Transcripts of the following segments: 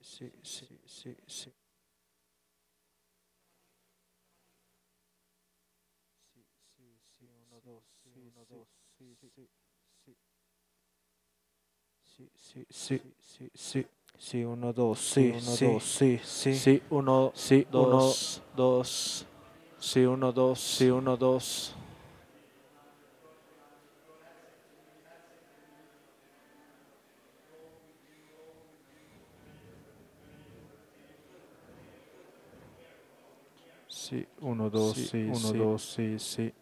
sí, sí, sí, sí, sí. Sí, sí, sí, uno, dos, sí, uno, dos, sí, sí, sí. Sí, sí, sí, uno, dos, sí, dos, sí, sí. Sí, uno, sí, uno, dos. Sí, uno, dos, sí, uno, dos. sì, uno, due, sì, uno, do, sì, sì.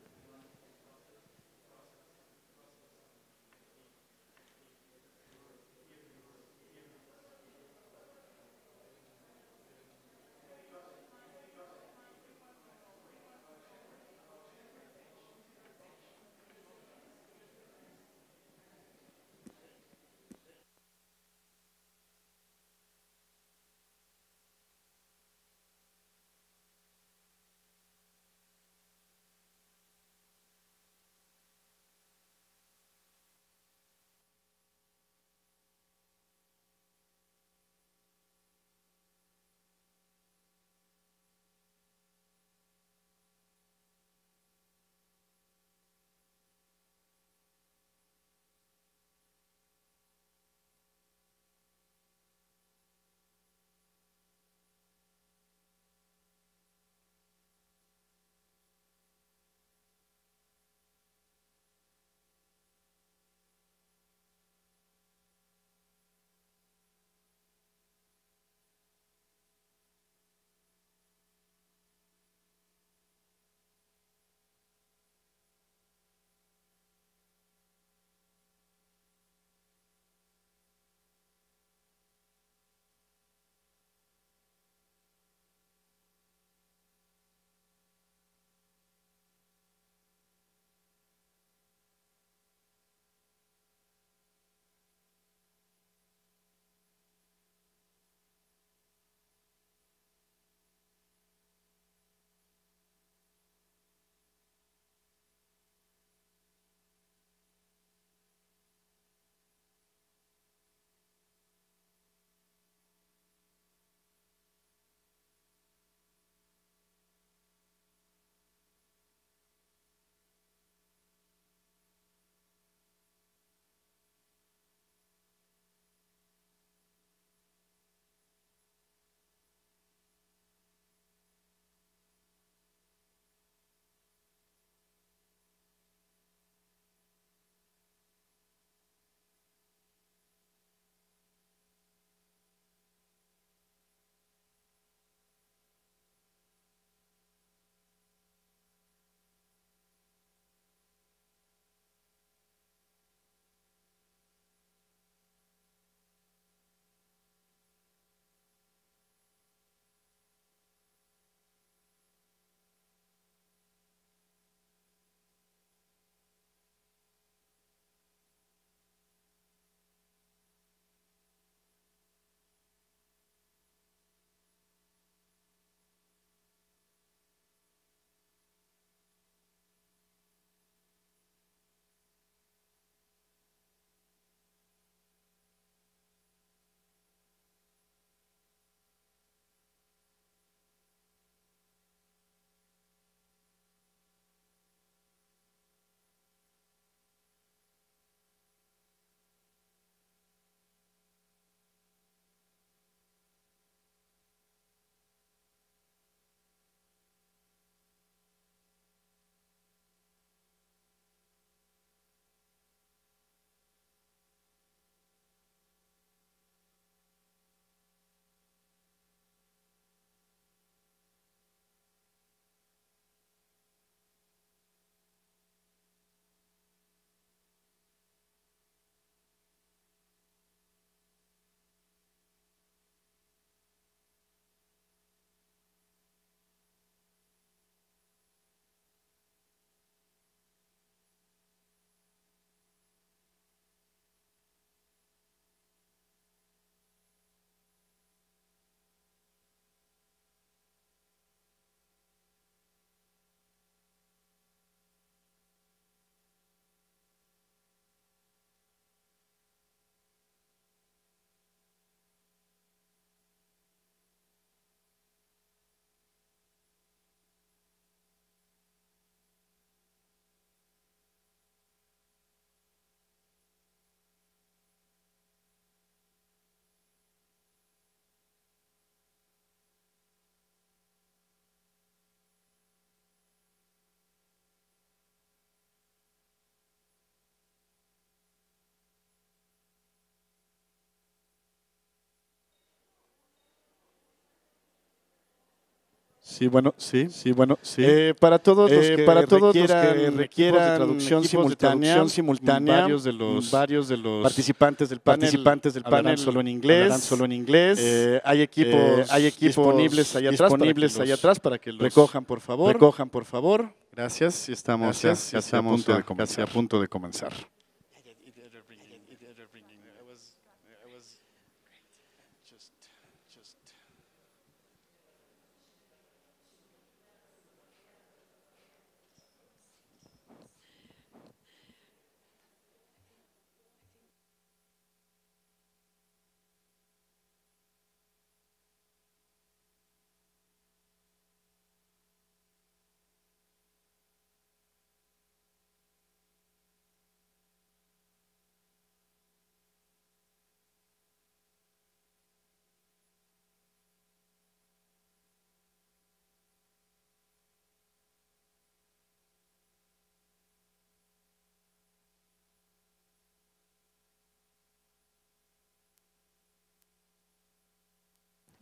Sí, bueno, sí, sí, bueno, sí. Eh, para todos los eh, para todos requieran, los que requieran de traducción simultánea, de traducción simultánea, varios de los varios de los participantes del panel, participantes del panel solo en inglés, solo en inglés. Eh, hay eh, equipos, hay equipos disponibles allá atrás, disponibles allá atrás para que los recojan por favor, recojan por favor. Gracias, estamos, ya, estamos a punto de comenzar. casi a punto de comenzar.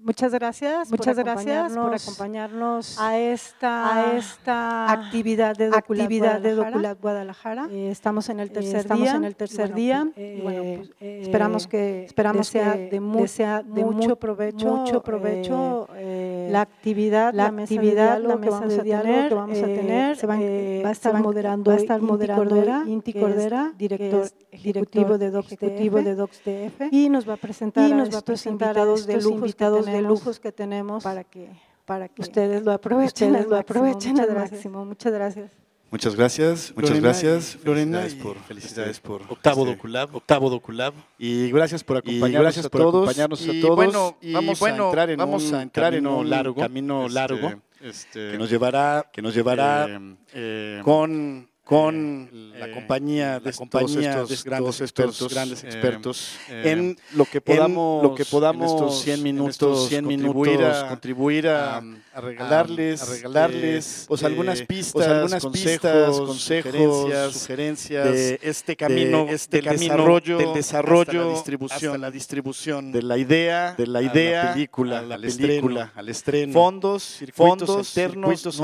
Muchas gracias, muchas por gracias por acompañarnos a esta, a esta actividad de actividad Guadalajara. De Guadalajara. Eh, estamos en el eh, tercer eh, estamos En el tercer día. Pues, eh, eh, bueno, pues, esperamos eh, que esperamos sea de, mu sea de, mucho provecho, mucho provecho la actividad, la, actividad, la mesa de diálogo que vamos a eh, tener, se va, a eh, estar moderando, va a estar Inti Cordera, director ejecutivo de DF y nos va a presentar y nos a presentar de invitados de lujos que tenemos para que para que ustedes lo aprovechen, lo aprovechen al máximo. Muchas gracias. Muchas gracias, muchas gracias. Lorena, felicidades por, este, octavo este, Doculab, octavo Doculab. Y gracias por acompañarnos, gracias por a todos. Bueno, y vamos bueno, vamos a entrar en un largo, camino este, largo que nos llevará, que nos llevará con eh, eh, con eh, la compañía, de, estos, grandes expertos, eh, eh, en lo que podamos, en lo que podamos estos 100 minutos, contribuir a, a, regalarles, algunas pistas, consejos, sugerencias, de este camino, este del desarrollo, del desarrollo, la distribución, de la idea, de la idea, película, al, estreno, fondos, circuitos fondos,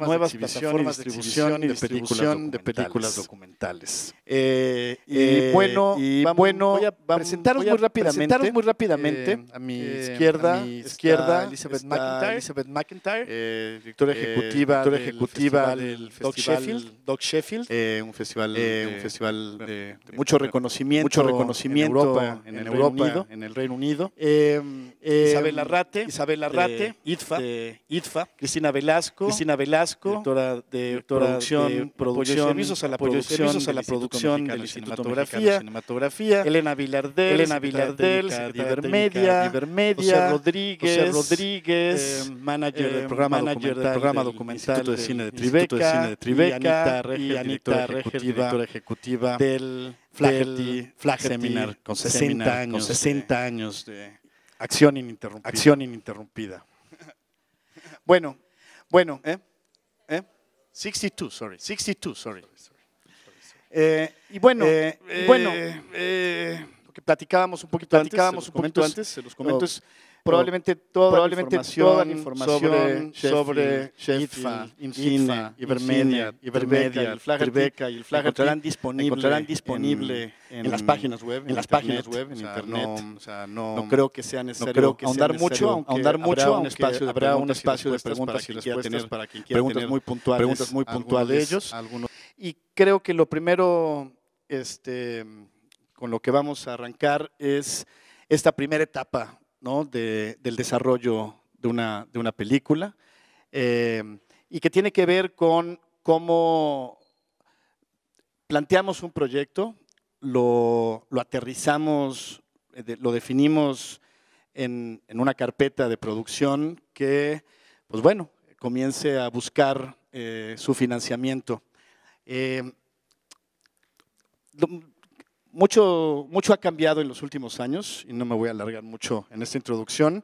nuevas, plataformas de y de de películas documentales. Eh, eh, eh, y bueno, vamos, bueno a, presentaros, muy rápidamente, muy rápidamente. a mi izquierda, mi izquierda Elizabeth McIntyre, directora ejecutiva, del festival Doc Sheffield, un festival, un festival de, mucho reconocimiento, mucho reconocimiento en Europa, en, el, Reino Unido. Isabel Arrate, Isabel Arrate, ITFA, Cristina Velasco, Cristina Velasco, directora de, producción producción, apoyo y servicios a la producción, a la producción del Instituto Cinematografía, Cinematografía, Elena Vilardel, Elena Vilardel, Ibermedia, Ibermedia, Rodríguez, José Rodríguez, eh, manager, eh, del programa manager del programa documental Instituto de Cine de Tribeca, de Tribeca y Anita Reger, y Anita Reger, directora ejecutiva del Flaherty, Flaherty Seminar, con 60 seminar, años, con 60 de, años de acción ininterrumpida. Acción ininterrumpida. bueno, bueno, ¿eh? 62, sorry. 62, sorry. eh, y bueno, eh, bueno eh, lo que platicábamos un poquito platicábamos antes, un poquito antes, se los comento es, probablemente toda, información, la información sobre, Sheffield, INFA, Ibermedia, Ibermedia, el Flagger y el Flagger encontrarán disponible, encontrarán disponible en, las páginas web, en, las páginas web, en internet. No, creo que sea necesario ahondar mucho, aunque mucho, habrá un espacio de un espacio de preguntas, y respuestas, para quien quiera preguntas tener, muy puntuales, preguntas muy puntuales de ellos. Y creo que lo primero, este, con lo que vamos a arrancar es esta primera etapa del desarrollo de una, película eh, y que tiene que ver con cómo planteamos un proyecto, lo, aterrizamos, eh, lo definimos en, una carpeta de producción que, pues bueno, comience a buscar eh, su financiamiento mucho, mucho ha cambiado en los últimos años y no me voy a alargar mucho en esta introducción.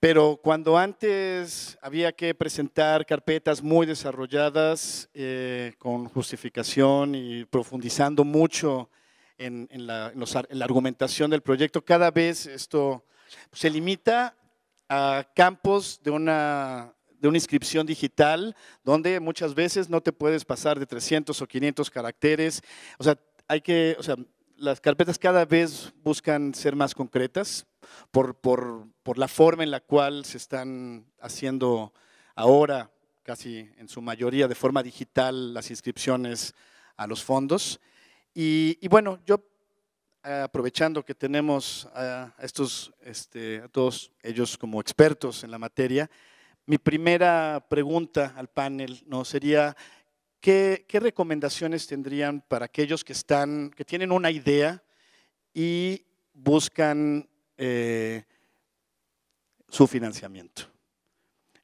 Pero cuando antes había que presentar carpetas muy desarrolladas, eh, con justificación y profundizando mucho en, la, la, argumentación del proyecto, cada vez esto se limita a campos de una, de una inscripción digital, donde muchas veces no te puedes pasar de 300 o 500 caracteres. O sea, que, o sea, las carpetas cada vez buscan ser más concretas por, la forma en la cual se están haciendo ahora, casi en su mayoría de forma digital, las inscripciones a los fondos. Y, bueno, yo aprovechando que tenemos a estos, este, todos ellos como expertos en la materia, mi primera pregunta al panel ¿no? sería, ¿Qué, recomendaciones tendrían para aquellos que están, que tienen una idea y buscan eh, su financiamiento?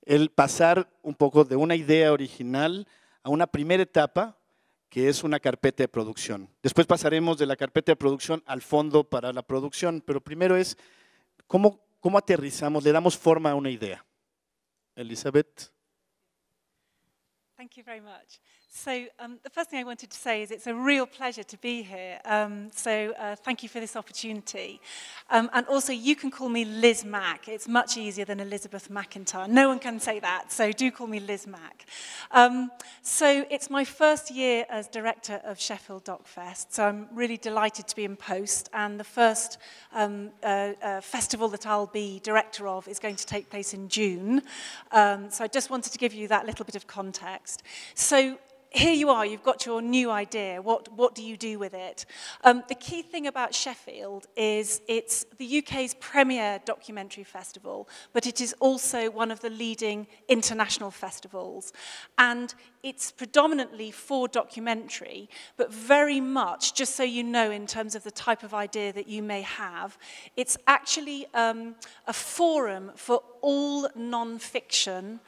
El pasar un poco de una idea original a una primera etapa que es una carpeta de producción. Después pasaremos de la carpeta de producción al fondo para la producción, pero primero es cómo, aterrizamos, le damos forma a una idea. Elizabeth. Thank you So um, the first thing I wanted to say is it's a real pleasure to be here. Um, so uh, thank you for this opportunity. Um, and also you can call me Liz Mack. It's much easier than Elizabeth McIntyre. No one can say that, so do call me Liz Mack. Um, so it's my first year as director of Sheffield Dockfest. So I'm really delighted to be in post. And the first um, uh, uh, festival that I'll be director of is going to take place in June. Um, so I just wanted to give you that little bit of context. So here you are, you've got your new idea. What, what do you do with it? Um, the key thing about Sheffield is it's the UK's premier documentary festival, but it is also one of the leading international festivals. And it's predominantly for documentary, but very much, just so you know, in terms of the type of idea that you may have, it's actually um, a forum for all non-fiction,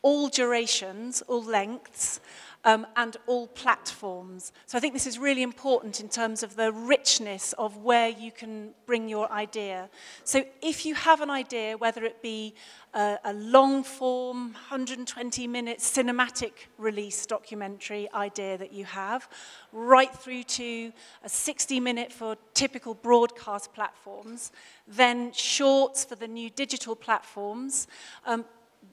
all durations, all lengths, um, and all platforms. So I think this is really important in terms of the richness of where you can bring your idea. So if you have an idea, whether it be a, a long form, 120 minute cinematic release documentary idea that you have, right through to a 60 minute for typical broadcast platforms, then shorts for the new digital platforms, um,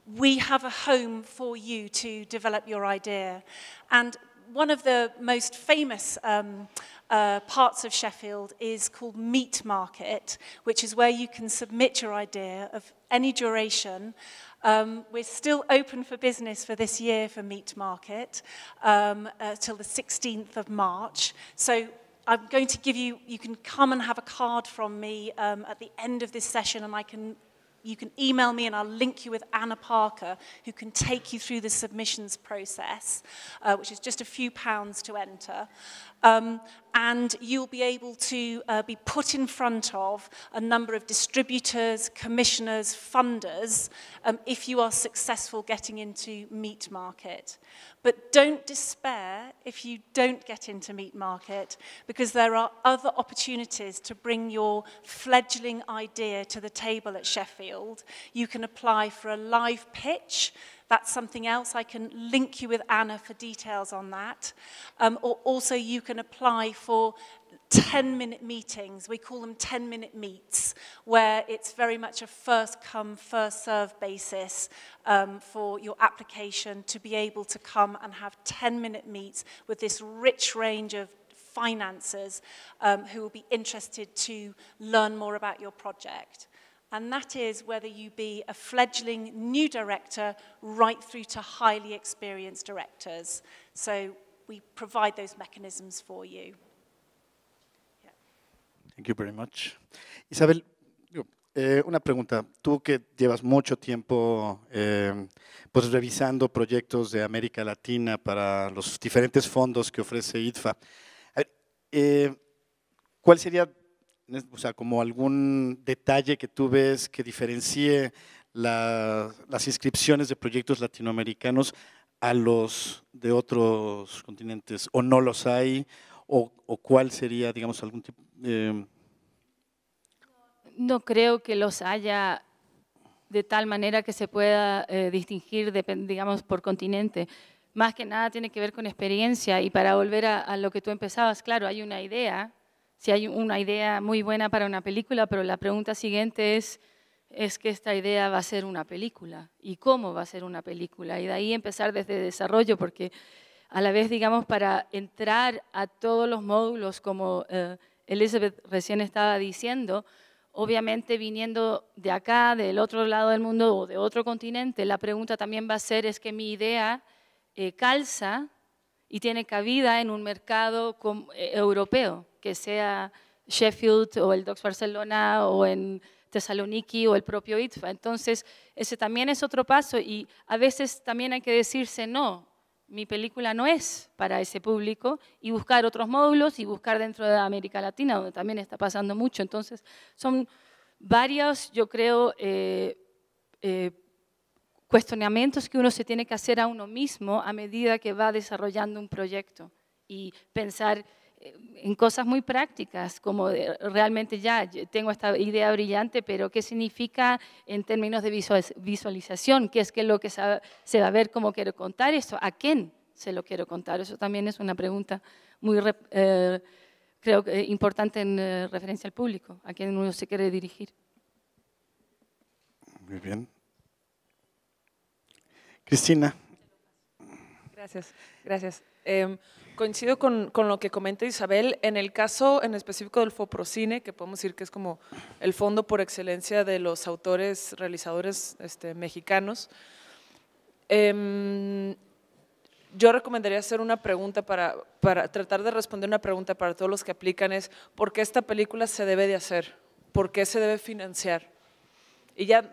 we have a home for you to develop your idea. And one of the most famous um, uh, parts of Sheffield is called Meat Market, which is where you can submit your idea of any duration. Um, we're still open for business for this year for Meat Market um, uh, till the 16th of March. So I'm going to give you, you can come and have a card from me um, at the end of this session and I can you can email me and I'll link you with Anna Parker, who can take you through the submissions process, uh, which is just a few pounds to enter. Um, and you'll be able to uh, be put in front of a number of distributors, commissioners, funders um, if you are successful getting into meat market. But don't despair if you don't get into meat market because there are other opportunities to bring your fledgling idea to the table at Sheffield. You can apply for a live pitch That's something else. I can link you with Anna for details on that. Um, or also you can apply for 10 minute meetings. We call them 10 minute meets, where it's very much a first come, first serve basis um, for your application to be able to come and have 10 minute meets with this rich range of financers um, who will be interested to learn more about your project. and that is whether you be a fledgling new director right through to highly experienced directors. So we provide those mechanisms for you. Yeah. Thank you very much. Isabel, Eh, una pregunta. Tú que llevas mucho tiempo eh, pues revisando proyectos de América Latina para los diferentes fondos que ofrece IDFA, eh, ¿cuál sería o sea, como algún detalle que tú ves que diferencie las inscripciones de proyectos latinoamericanos a los de otros continentes, o no los hay, o, cuál sería, digamos, algún tipo... Em, no creo que los haya de tal manera que se pueda eh, distinguir, digamos, por continente más que nada tiene que ver con experiencia y para volver a, lo que tú empezabas, claro, hay una idea si hay una idea muy buena para una película, pero la pregunta siguiente es, es que esta idea va a ser una película y cómo va a ser una película. Y de ahí empezar desde desarrollo, porque a la vez, digamos, para entrar a todos los módulos, como eh, Elizabeth recién estaba diciendo, obviamente viniendo de acá, del otro lado del mundo o de otro continente, la pregunta también va a ser, es que mi idea eh, calza y tiene cabida en un mercado eh, europeo, que sea Sheffield o el Docs Barcelona o en Tesaloniki o el propio ITFA. Entonces, ese también es otro paso y a veces también hay que decirse no, mi película no es para ese público y buscar otros módulos y buscar dentro de América Latina, donde también está pasando mucho. Entonces, son varios, yo creo, eh, eh cuestionamientos que uno se tiene que hacer a uno mismo a medida que va desarrollando un proyecto y pensar eh, en cosas muy prácticas, como realmente ya tengo esta idea brillante, pero ¿qué significa en términos de visualización? ¿Qué es que lo que se va a ver? ¿Cómo quiero contar esto? ¿A quién se lo quiero contar? Eso también es una pregunta muy, eh, creo importante en eh, referencia al público, a quién uno se quiere dirigir. Muy bien. Cristina. Gracias, gracias. Em, coincido con, lo que comenta Isabel. En el caso en específico del Foprocine, que podemos decir que es como el fondo por excelencia de los autores, realizadores este, mexicanos, em, yo recomendaría hacer una pregunta para, para tratar de responder una pregunta para todos los que aplican es, ¿por qué esta película se debe de hacer? ¿Por qué se debe financiar? Y ya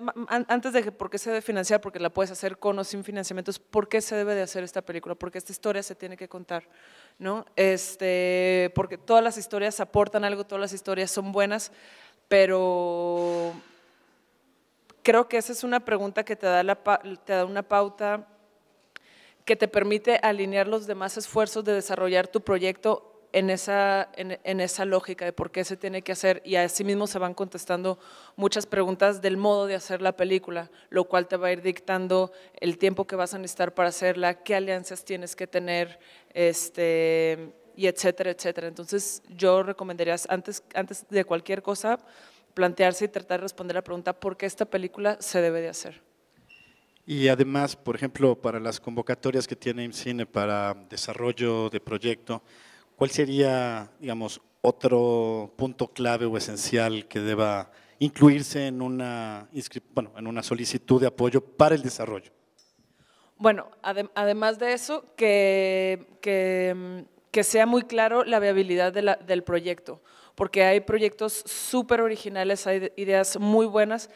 antes de que por qué se debe financiar, porque la puedes hacer con o sin financiamientos, ¿por qué se debe de hacer esta película? Porque esta historia se tiene que contar, ¿no? Este, porque todas las historias aportan algo, todas las historias son buenas, pero creo que esa es una pregunta que te da, la, te da una pauta que te permite alinear los demás esfuerzos de desarrollar tu proyecto en esa, en, esa lógica de por qué se tiene que hacer y sí mismo se van contestando muchas preguntas del modo de hacer la película, lo cual te va a ir dictando el tiempo que vas a necesitar para hacerla, qué alianzas tienes que tener, este, y etcétera, etcétera. Entonces yo recomendaría antes, antes de cualquier cosa plantearse y tratar de responder la pregunta por qué esta película se debe de hacer. Y además, por ejemplo, para las convocatorias que tiene IMCINE para desarrollo de proyecto, ¿Cuál sería, digamos, otro punto clave o esencial que deba incluirse en una, bueno, en una solicitud de apoyo para el desarrollo? Bueno, además de eso, que, que, sea muy claro la viabilidad del proyecto, porque hay proyectos súper originales, hay ideas muy buenas,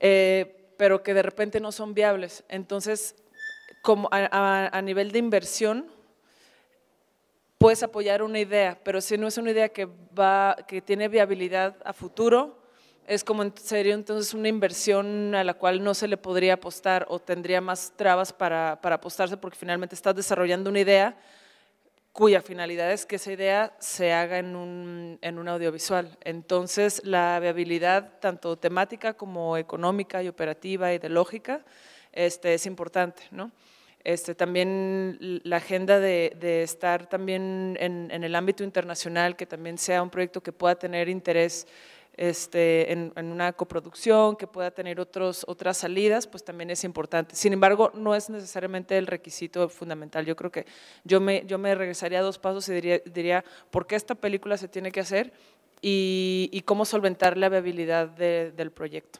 eh, pero que de repente no son viables. Entonces, como a nivel de inversión, puedes apoyar una idea, pero si no es una idea que, va, que tiene viabilidad a futuro, es como sería entonces una inversión a la cual no se le podría apostar o tendría más trabas para, apostarse porque finalmente estás desarrollando una idea cuya finalidad es que esa idea se haga en un, en un, audiovisual. Entonces, la viabilidad tanto temática como económica y operativa y de lógica este, es importante, ¿no? Este, también la agenda de, estar también en, el ámbito internacional, que también sea un proyecto que pueda tener interés este, en, una coproducción, que pueda tener otros, otras salidas, pues también es importante. Sin embargo, no es necesariamente el requisito fundamental. Yo creo que yo me, yo me regresaría dos pasos y diría, ¿por qué esta película se tiene que hacer? Y, cómo solventar la viabilidad del proyecto.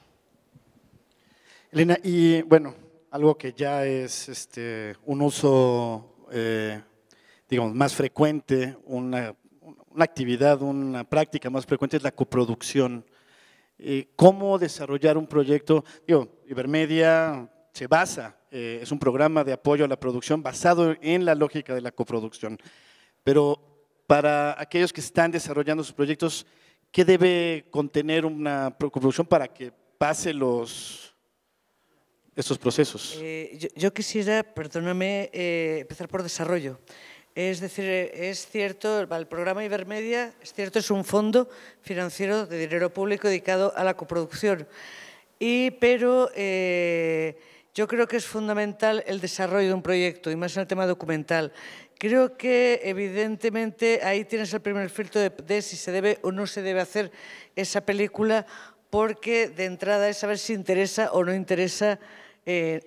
Elena, y bueno, algo que ya es este, un uso, eh, digamos, más frecuente, una, actividad, una práctica más frecuente es la coproducción. Eh, ¿Cómo desarrollar un proyecto? Digo, Ibermedia se basa, eh, es un programa de apoyo a la producción basado en la lógica de la coproducción. Pero para aquellos que están desarrollando sus proyectos, ¿qué debe contener una coproducción para que pase los estos procesos? Eh, yo, quisiera, perdóname, eh, empezar por desarrollo. Es decir, eh, es cierto, el programa Ibermedia, es cierto, es un fondo financiero de dinero público dedicado a la coproducción. Y, pero yo creo que es fundamental el desarrollo de un proyecto, y más en el tema documental. Creo que evidentemente ahí tienes el primer filtro de, de si se debe o no se debe hacer esa película, porque de entrada es saber si interesa o no interesa eh,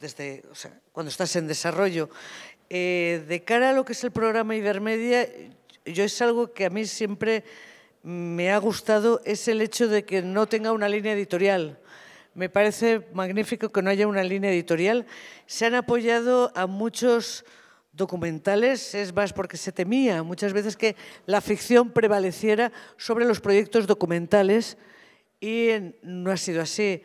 desde, cuando estás en desarrollo. Eh, de cara a lo que es el programa Ibermedia, yo es algo que a mí siempre me ha gustado, es el hecho de que no tenga una línea editorial. Me parece magnífico que no haya una línea editorial. Se han apoyado a muchos documentales es más porque se temía muchas veces que la ficción prevaleciera sobre los proyectos documentales y no ha sido así.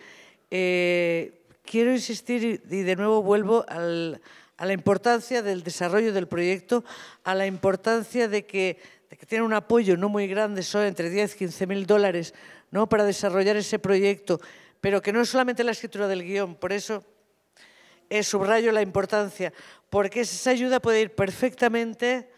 Eh, quiero insistir y de nuevo vuelvo a la importancia del desarrollo del proyecto, a la importancia de que, tiene un apoyo no muy grande, solo entre 10 y 15 mil dólares ¿no? para desarrollar ese proyecto, pero que no es solamente la escritura del guión, por eso eh, subrayo la importancia, porque esa ayuda puede ir perfectamente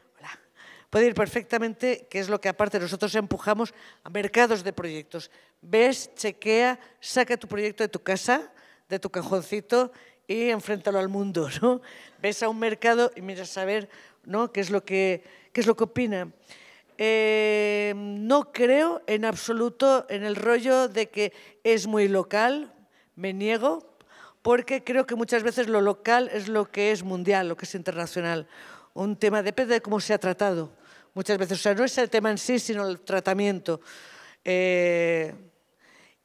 puede ir perfectamente, que es lo que aparte nosotros empujamos, a mercados de proyectos. Ves, chequea, saca tu proyecto de tu casa, de tu cajoncito y enfréntalo al mundo, ¿no? Ves a un mercado y miras a ver ¿no? qué es lo que, qué es lo que opina. Eh, no creo en absoluto en el rollo de que es muy local, me niego, porque creo que muchas veces lo local es lo que es mundial, lo que es internacional. Un tema depende de cómo se ha tratado. Muchas veces, o sea, no es el tema en sí, sino el tratamiento. Eh,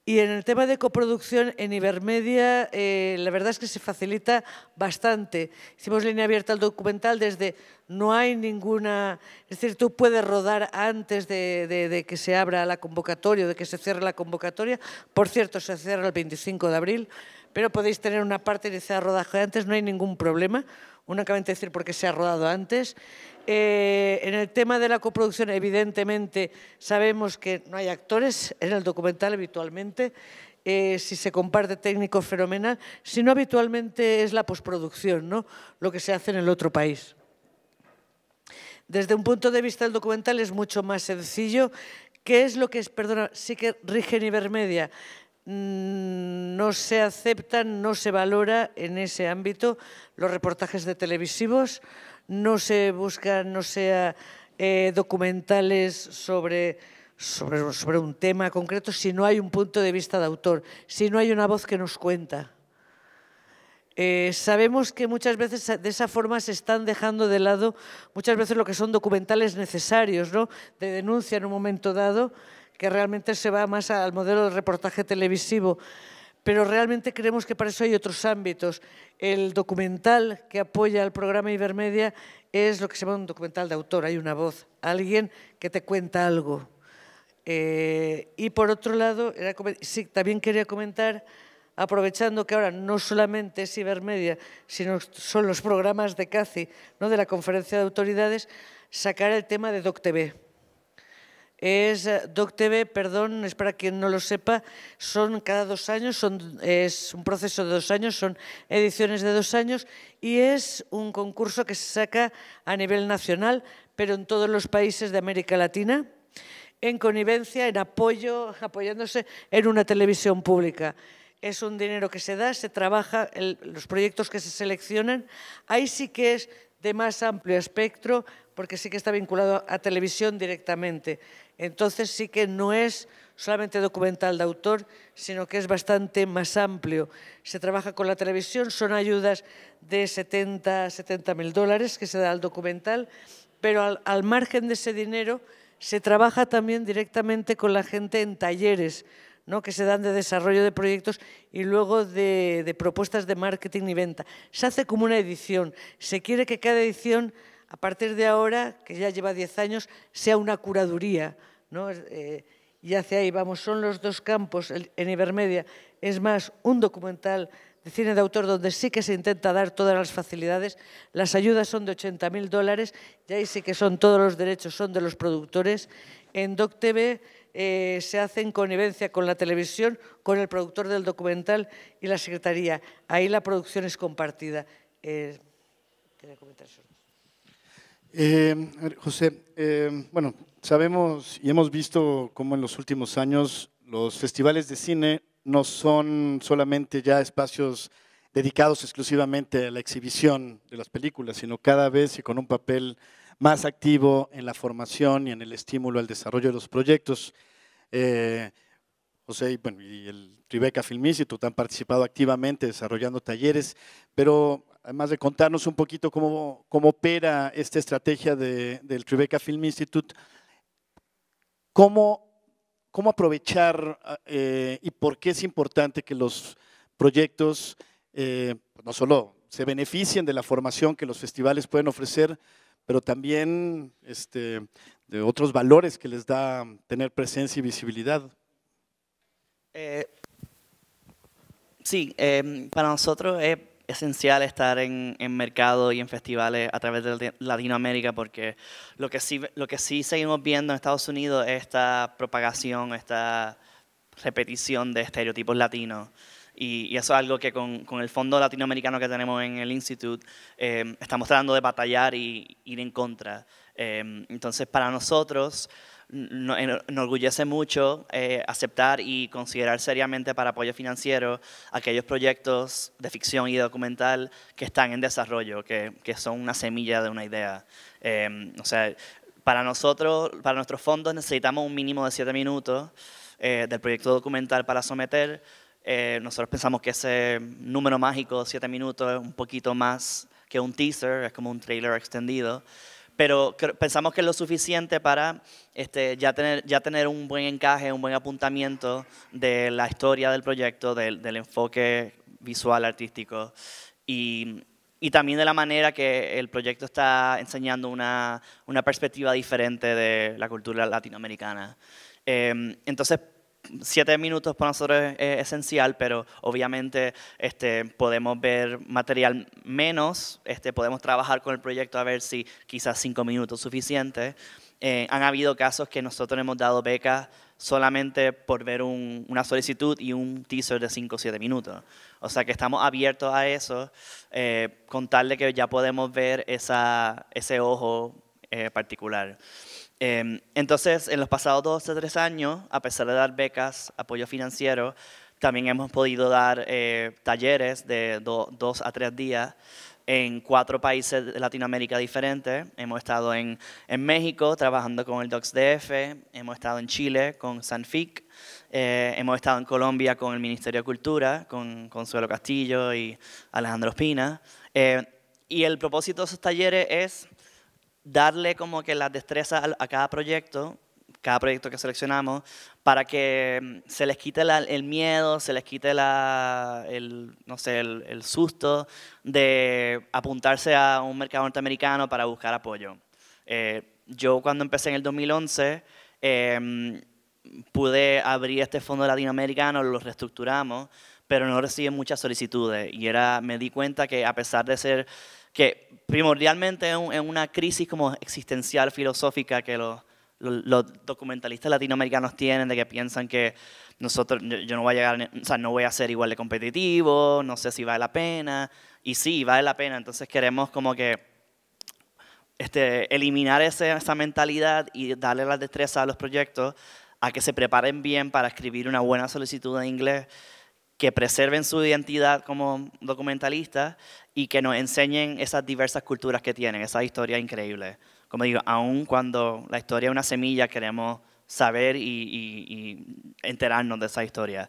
y en el tema de coproducción en Ibermedia, eh, la verdad es que se facilita bastante. Hicimos línea abierta al documental desde no hay ninguna... Es decir, tú puedes rodar antes de, que se abra la convocatoria, de que se cierre la convocatoria. Por cierto, se cierra el 25 de abril, pero podéis tener una parte inicial rodaje antes, no hay ningún problema únicamente decir porque se ha rodado antes. Eh, en el tema de la coproducción, evidentemente, sabemos que no hay actores en el documental habitualmente. Eh, si se comparte técnico, fenomenal. sino habitualmente es la postproducción, ¿no? lo que se hace en el otro país. Desde un punto de vista del documental es mucho más sencillo. ¿Qué es lo que es, perdona, sí que rige en Ibermedia? Mm, no se aceptan, no se valora en ese ámbito los reportajes de televisivos, no se buscan, no sea eh, documentales sobre, sobre, sobre un tema concreto si no hay un punto de vista de autor, si no hay una voz que nos cuenta. Eh, sabemos que muchas veces de esa forma se están dejando de lado muchas veces lo que son documentales necesarios, ¿no? de denuncia en un momento dado, que realmente se va más al modelo del reportaje televisivo, pero realmente creemos que para eso hay otros ámbitos. El documental que apoya al programa Ibermedia es lo que se llama un documental de autor, hay una voz, alguien que te cuenta algo. Eh, y por otro lado, también quería comentar, aprovechando que ahora no solamente es Ibermedia, sino son los programas de CACI, ¿no? de la Conferencia de Autoridades, sacar el tema de DocTV es eh, DocTV, perdón, es para quien no lo sepa, son cada dos años, es un proceso de dos años, son ediciones de dos años y es un concurso que se saca a nivel nacional, pero en todos los países de América Latina, en connivencia, en apoyo, apoyándose en una televisión pública es un dinero que se da, se trabaja, los proyectos que se seleccionan, ahí sí que es de más amplio espectro, porque sí que está vinculado a televisión directamente. Entonces sí que no es solamente documental de autor, sino que es bastante más amplio. Se trabaja con la televisión, son ayudas de 70 70 mil dólares que se da al documental, pero al, margen de ese dinero se trabaja también directamente con la gente en talleres, ¿no? que se dan de desarrollo de proyectos y luego de, de propuestas de marketing y venta. Se hace como una edición. Se quiere que cada edición a partir de ahora, que ya lleva 10 años, sea una curaduría. ¿no? Eh, y hacia ahí vamos, son los dos campos en Ibermedia. Es más, un documental de cine de autor donde sí que se intenta dar todas las facilidades. Las ayudas son de 80.000 dólares y ahí sí que son todos los derechos, son de los productores. En DocTV eh, se hace en connivencia con la televisión, con el productor del documental y la secretaría. Ahí la producción es compartida. Eh, comentar eh, José, eh, bueno, sabemos y hemos visto cómo en los últimos años los festivales de cine no son solamente ya espacios dedicados exclusivamente a la exhibición de las películas, sino cada vez y con un papel más activo en la formación y en el estímulo al desarrollo de los proyectos. Eh, José y, bueno, y el Tribeca Film Institute han participado activamente desarrollando talleres, pero además de contarnos un poquito cómo, opera esta estrategia del Tribeca Film Institute, cómo, cómo aprovechar ah, eh, y por qué es importante que los proyectos eh, pues no solo se beneficien de la formación que los festivales pueden ofrecer, pero también este, de otros valores que les da tener presencia y visibilidad. Eh, sí, em, para nosotros es esencial estar en, en mercados y en festivales a través de Latinoamérica porque lo que, sí, lo que sí seguimos viendo en Estados Unidos es esta propagación, esta repetición de estereotipos latinos. Y, eso es algo que con, con, el fondo latinoamericano que tenemos en el Institute eh, estamos tratando de batallar y ir en contra. Eh, entonces, para nosotros, nos enorgullece mucho eh, aceptar y considerar seriamente para apoyo financiero aquellos proyectos de ficción y documental que están en desarrollo, que, son una semilla de una idea. Em, o sea, para nosotros, para nuestros fondos necesitamos un mínimo de siete minutos eh, del proyecto documental para someter. Eh, nosotros pensamos que ese número mágico, siete minutos, es un poquito más que un teaser, es como un trailer extendido pero pensamos que es lo suficiente para este, ya, tener, ya tener un buen encaje, un buen apuntamiento de la historia del proyecto, del, enfoque visual, artístico y, también de la manera que el proyecto está enseñando una, una perspectiva diferente de la cultura latinoamericana. Em, entonces, siete minutos para nosotros es esencial, pero obviamente este, podemos ver material menos, este, podemos trabajar con el proyecto a ver si quizás cinco minutos es suficiente. Eh, han habido casos que nosotros hemos dado becas solamente por ver una solicitud y un teaser de 5 o 7 minutos. O sea que estamos abiertos a eso, eh, con tal de que ya podemos ver esa, ese ojo eh, particular. Em, entonces, en los pasados dos o tres años, a pesar de dar becas, apoyo financiero, también hemos podido dar eh, talleres de dos a tres días en cuatro países de Latinoamérica diferentes. Hemos estado en, México trabajando con el DocsDF, hemos estado en Chile con Sanfic, eh, hemos estado en Colombia con el Ministerio de Cultura, con Consuelo Castillo y Alejandro Espina. Eh, y el propósito de esos talleres es darle como que las destrezas a cada proyecto, cada proyecto que seleccionamos, para que mm, se les quite el miedo, se les quite la, el, no sé, el, susto de apuntarse a un mercado norteamericano para buscar apoyo. Eh, yo cuando empecé en el 2011, em, pude abrir este fondo latinoamericano, lo reestructuramos, pero no recibí muchas solicitudes y era, me di cuenta que a pesar de ser que primordialmente es, una crisis como existencial, filosófica, que los, documentalistas latinoamericanos tienen, de que piensan que nosotros, yo, no voy a llegar, o sea, no voy a ser igual de competitivo, no sé si vale la pena, y sí, vale la pena, entonces queremos como que... Este, eliminar esa mentalidad y darle la destreza a los proyectos a que se preparen bien para escribir una buena solicitud en inglés que preserven su identidad como documentalistas y que nos enseñen esas diversas culturas que tienen, esa historia increíble. Como digo, aun cuando la historia es una semilla, queremos saber y, enterarnos de esa historia.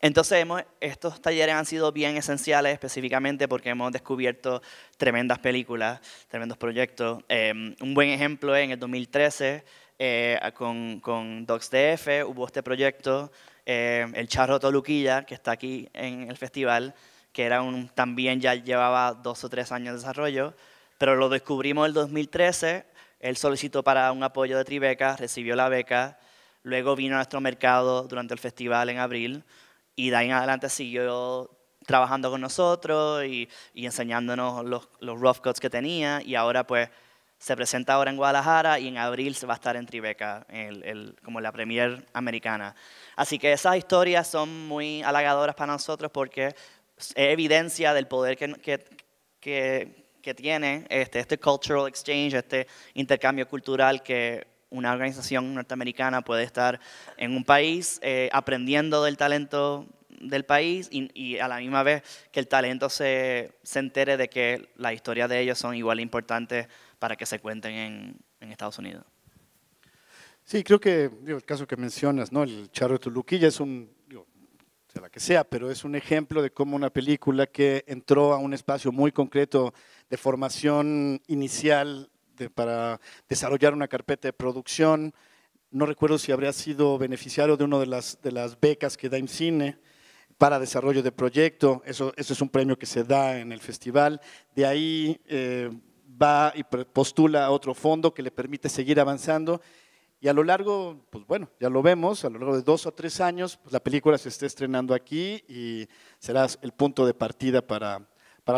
Entonces, estos talleres han sido bien esenciales específicamente porque hemos descubierto tremendas películas, tremendos proyectos. Em, un buen ejemplo es en el 2013, eh, con, con DocsDF hubo este proyecto Em, el charro Toluquilla, que está aquí en el festival, que era un, también ya llevaba dos o tres años de desarrollo, pero lo descubrimos en el 2013, él solicitó para un apoyo de Tribeca, recibió la beca, luego vino a nuestro mercado durante el festival en abril y de ahí en adelante siguió trabajando con nosotros y, enseñándonos los, los rough cuts que tenía y ahora pues se presenta ahora en Guadalajara y en abril se va a estar en Tribeca, el, como la premier americana. Así que esas historias son muy halagadoras para nosotros porque es evidencia del poder que, que, que, tiene este, este cultural exchange, este intercambio cultural que una organización norteamericana puede estar en un país eh, aprendiendo del talento del país y, a la misma vez que el talento se, se entere de que las historias de ellos son igual importantes para que se cuenten en, Estados Unidos. Sí, creo que el caso que mencionas, ¿no? El Charro de Tuluquilla es un, sea la que sea, pero es un ejemplo de cómo una película que entró a un espacio muy concreto de formación inicial de, para desarrollar una carpeta de producción, no recuerdo si habría sido beneficiario de una de las, de las becas que da IMCINE para desarrollo de proyecto, eso, es un premio que se da en el festival, de ahí... Eh, va y postula a otro fondo que le permite seguir avanzando. Y a lo largo, pues bueno, ya lo vemos, a lo largo de dos o tres años, pues la película se está estrenando aquí y será el punto de partida para,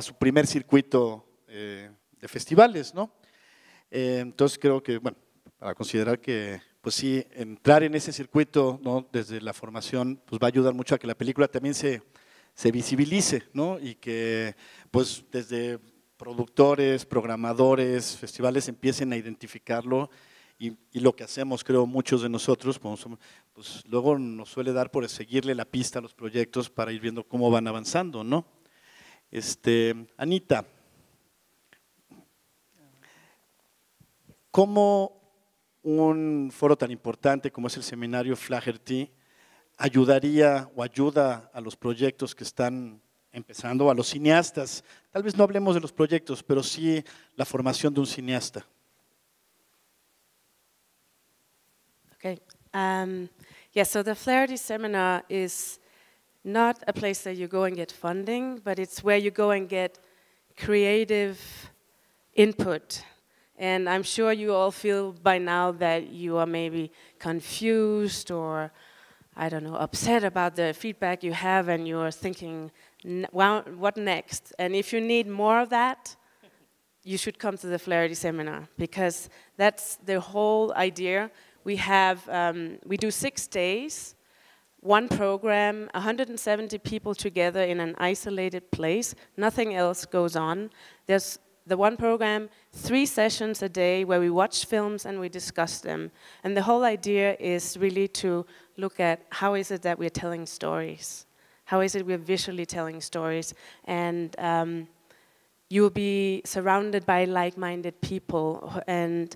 su primer circuito eh, de festivales, ¿no? Eh, entonces creo que, bueno, para considerar que, pues sí, entrar en ese circuito, ¿no? Desde la formación, pues va a ayudar mucho a que la película también se, se visibilice, ¿no? Y que, pues desde productores, programadores, festivales empiecen a identificarlo y, lo que hacemos, creo, muchos de nosotros, pues, pues, luego nos suele dar por seguirle la pista a los proyectos para ir viendo cómo van avanzando, ¿no? Este, Anita, ¿cómo un foro tan importante como es el seminario Flaherty ayudaría o ayuda a los proyectos que están empezando a los cineastas. Tal vez no hablemos de los proyectos, pero sí la formación de un cineasta. Okay. Um, yeah, so the Flaherty Seminar is not a place that you go and get funding, but it's where you go and get creative input. And I'm sure you all feel by now that you are maybe confused or, I don't know, upset about the feedback you have and you're thinking, what next? And if you need more of that, you should come to the Flaherty seminar because that's the whole idea. We have um, we do six days, one program, 170 people together in an isolated place. Nothing else goes on. There's the one program, three sessions a day where we watch films and we discuss them. And the whole idea is really to look at how is it that we're telling stories. How is it we're visually telling stories? And um, you will be surrounded by like-minded people. And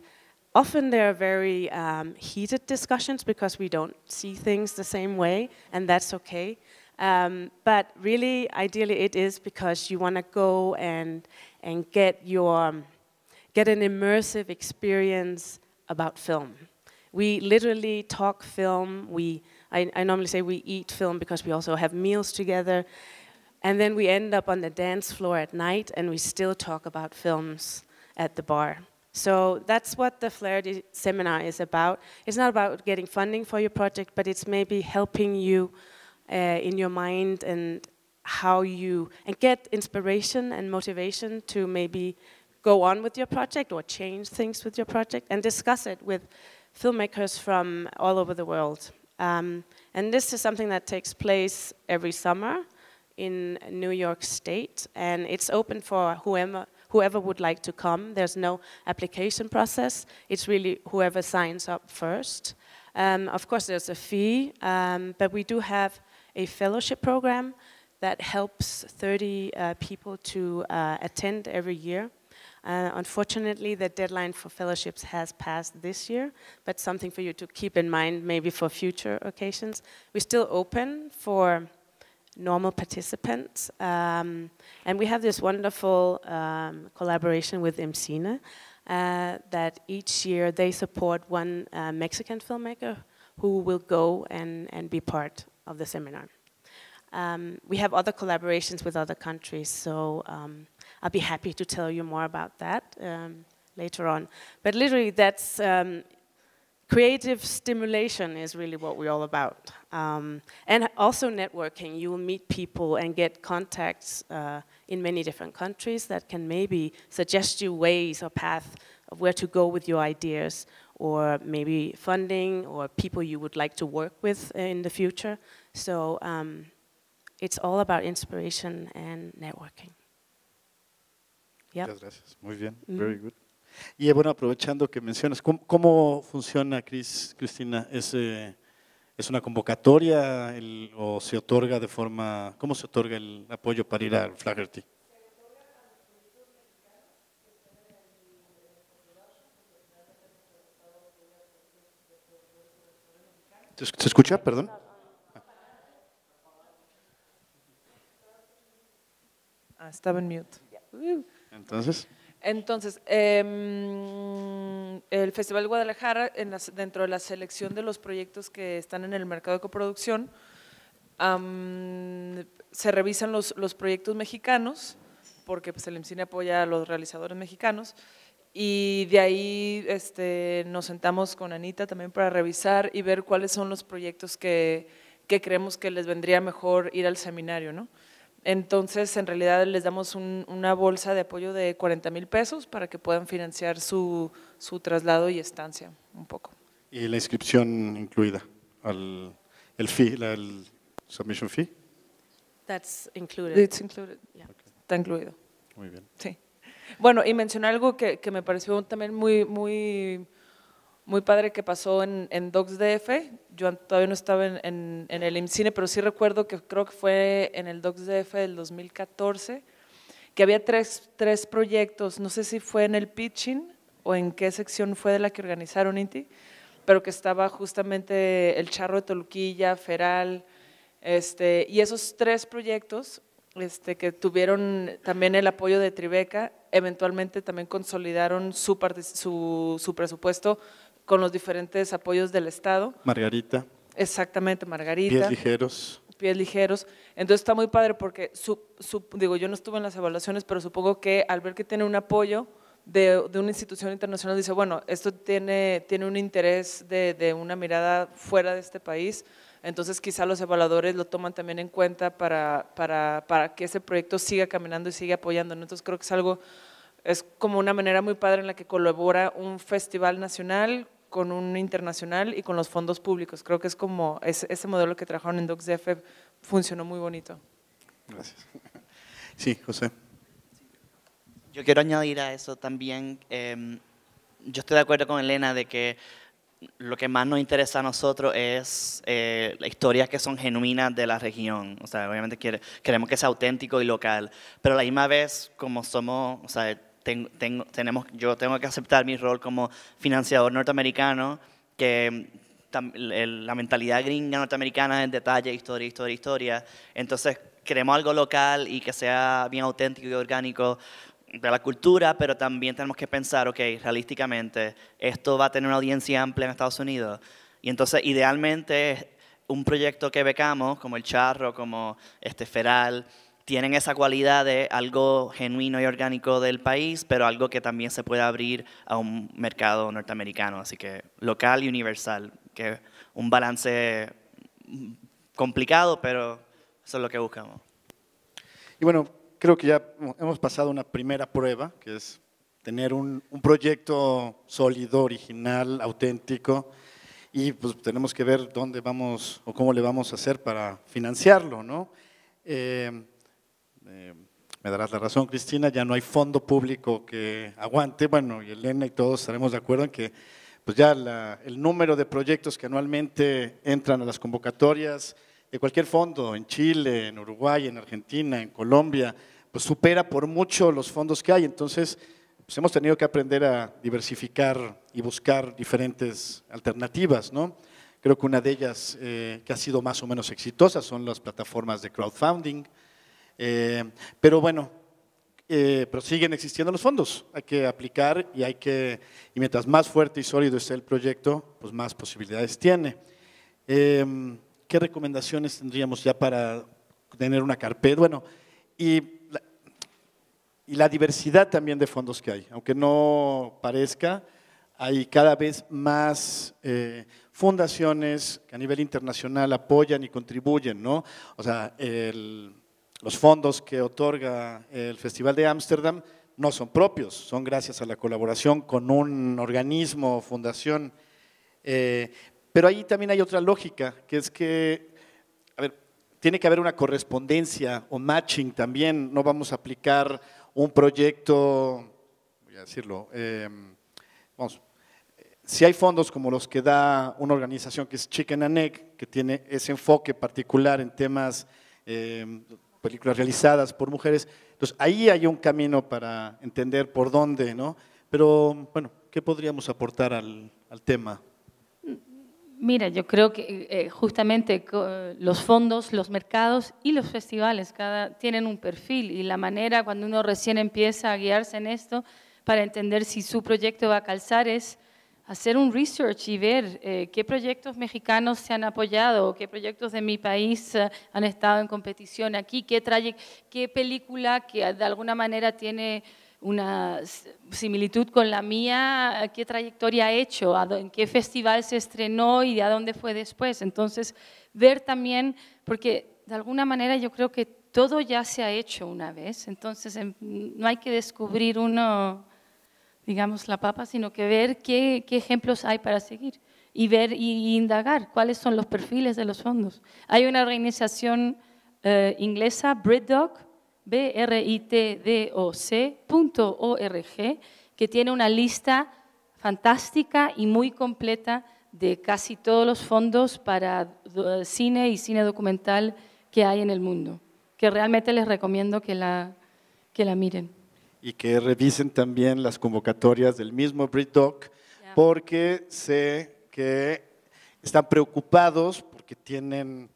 often there are very um, heated discussions because we don't see things the same way, and that's okay. Um, but really, ideally, it is because you want to go and and get your um, get an immersive experience about film. We literally talk film. We I, I normally say we eat film because we also have meals together. And then we end up on the dance floor at night and we still talk about films at the bar. So that's what the Flaherty seminar is about. It's not about getting funding for your project, but it's maybe helping you uh, in your mind and how you and get inspiration and motivation to maybe go on with your project or change things with your project and discuss it with filmmakers from all over the world. Um, and this is something that takes place every summer in New York State, and it's open for whoever, whoever would like to come. There's no application process. It's really whoever signs up first. Um, of course, there's a fee, um, but we do have a fellowship program that helps 30 uh, people to uh, attend every year. Uh, unfortunately, the deadline for fellowships has passed this year, but something for you to keep in mind maybe for future occasions. We're still open for normal participants. Um, and we have this wonderful um, collaboration with IMCINA uh, that each year they support one uh, Mexican filmmaker who will go and, and be part of the seminar. Um, we have other collaborations with other countries, so um, I'll be happy to tell you more about that um, later on. But literally, that's um, creative stimulation is really what we're all about. Um, and also networking. You will meet people and get contacts uh, in many different countries that can maybe suggest you ways or path of where to go with your ideas or maybe funding or people you would like to work with uh, in the future. So um, it's all about inspiration and networking. Muchas gracias. Muy bien. Mm. Very good. Y eh, bueno, aprovechando que mencionas, ¿cómo, funciona, Cristina? ¿Es, ¿Es una convocatoria o se otorga de forma, cómo se otorga el apoyo para ir al Flaherty? ¿Se escucha? Perdón. Ah, estaba en mute. Entonces. Entonces, em, el Festival de Guadalajara, dentro de la selección de los proyectos que están en el mercado de coproducción, se revisan los, proyectos mexicanos, porque pues, el MCN apoya a los realizadores mexicanos, y de ahí este, nos sentamos con Anita también para revisar y ver cuáles son los proyectos que, que creemos que les vendría mejor ir al seminario, ¿no? Entonces, en realidad les damos una bolsa de apoyo de 40 mil pesos para que puedan financiar su, traslado y estancia un poco. ¿Y la inscripción incluida? Al, ¿El fee, la, submission fee? That's included. It's included. Yeah. Está incluido. Muy bien. Sí. Bueno, y mencioné algo que, que me pareció también muy, muy muy padre que pasó en, en Docs DF. Yo todavía no estaba en, el IMCINE, pero sí recuerdo que creo que fue en el Docs DF del 2014, que había tres, tres proyectos, no sé si fue en el pitching o en qué sección fue de la que organizaron INTI, pero que estaba justamente el Charro de Toluquilla, Feral, este, y esos tres proyectos este, que tuvieron también el apoyo de Tribeca, eventualmente también consolidaron su, su, su presupuesto con los diferentes apoyos del Estado. Margarita. Exactamente, Margarita. Pies ligeros. Pies ligeros. Entonces está muy padre porque, digo, yo no estuve en las evaluaciones, pero supongo que al ver que tiene un apoyo de, una institución internacional, dice, bueno, esto tiene, tiene un interés de, una mirada fuera de este país, entonces quizá los evaluadores lo toman también en cuenta para, para, para que ese proyecto siga caminando y siga apoyando. Entonces creo que es algo, es como una manera muy padre en la que colabora un festival nacional con un internacional y con los fondos públicos. Creo que es como es, ese modelo que trabajaron en DocsDF funcionó muy bonito. Gracias. Sí, José. Yo quiero añadir a eso también, em, yo estoy de acuerdo con Elena de que lo que más nos interesa a nosotros es eh, historias que son genuinas de la región. O sea, obviamente queremos que sea auténtico y local, pero a la misma vez, como somos, o sea, tenemos, yo tengo que aceptar mi rol como financiador norteamericano, que la mentalidad gringa norteamericana en detalle, historia, historia, historia. Entonces, queremos algo local y que sea bien auténtico y orgánico de la cultura, pero también tenemos que pensar, ok, realísticamente, esto va a tener una audiencia amplia en Estados Unidos. Y entonces, idealmente, un proyecto que becamos, como El Charro, como este Feral, tienen esa cualidad de algo genuino y orgánico del país, pero algo que también se puede abrir a un mercado norteamericano. Así que local y universal, que un balance complicado, pero eso es lo que buscamos. Y bueno, creo que ya hemos pasado una primera prueba, que es tener un, proyecto sólido, original, auténtico, y pues tenemos que ver dónde vamos o cómo le vamos a hacer para financiarlo, ¿no? Eh, eh, me darás la razón, Cristina, ya no hay fondo público que aguante. Bueno, y Elena y todos estaremos de acuerdo en que pues ya el número de proyectos que anualmente entran a las convocatorias de cualquier fondo, en Chile, en Uruguay, en Argentina, en Colombia, pues supera por mucho los fondos que hay. Entonces, pues, hemos tenido que aprender a diversificar y buscar diferentes alternativas, ¿no? Creo que una de ellas eh, que ha sido más o menos exitosa son las plataformas de crowdfunding, eh, pero bueno, eh, siguen existiendo los fondos. Hay que aplicar y hay que, y mientras más fuerte y sólido esté el proyecto, pues más posibilidades tiene. Em, ¿Qué recomendaciones tendríamos ya para tener una carpeta? Bueno, y la, y la diversidad también de fondos que hay, aunque no parezca, hay cada vez más eh, fundaciones que a nivel internacional apoyan y contribuyen, ¿no? O sea, el, los fondos que otorga el Festival de Ámsterdam no son propios, son gracias a la colaboración con un organismo, o fundación. Eh, pero ahí también hay otra lógica, que es que, a ver, tiene que haber una correspondencia o matching también. No vamos a aplicar un proyecto, voy a decirlo, em, vamos, si hay fondos como los que da una organización que es Chicken and Egg, que tiene ese enfoque particular en temas em, películas realizadas por mujeres. Entonces, ahí hay un camino para entender por dónde, ¿no? Pero, bueno, ¿qué podríamos aportar al, al tema? Mira, yo creo que eh, justamente los fondos, los mercados y los festivales cada, tienen un perfil y la manera cuando uno recién empieza a guiarse en esto para entender si su proyecto va a calzar es hacer un research y ver eh, qué proyectos mexicanos se han apoyado, qué proyectos de mi país eh, han estado en competición aquí, qué, qué película que de alguna manera tiene una similitud con la mía, eh, qué trayectoria ha hecho, en qué festival se estrenó y a dónde fue después. Entonces, ver también, porque de alguna manera yo creo que todo ya se ha hecho una vez, entonces em, no hay que descubrir uno digamos, la papa, sino que ver qué, ejemplos hay para seguir y ver y, indagar cuáles son los perfiles de los fondos. Hay una organización eh, inglesa, BritDoc, b r i t d o -C que tiene una lista fantástica y muy completa de casi todos los fondos para eh, cine y cine documental que hay en el mundo, que realmente les recomiendo que la miren y que revisen también las convocatorias del mismo BritDoc, porque sé que están preocupados porque tienen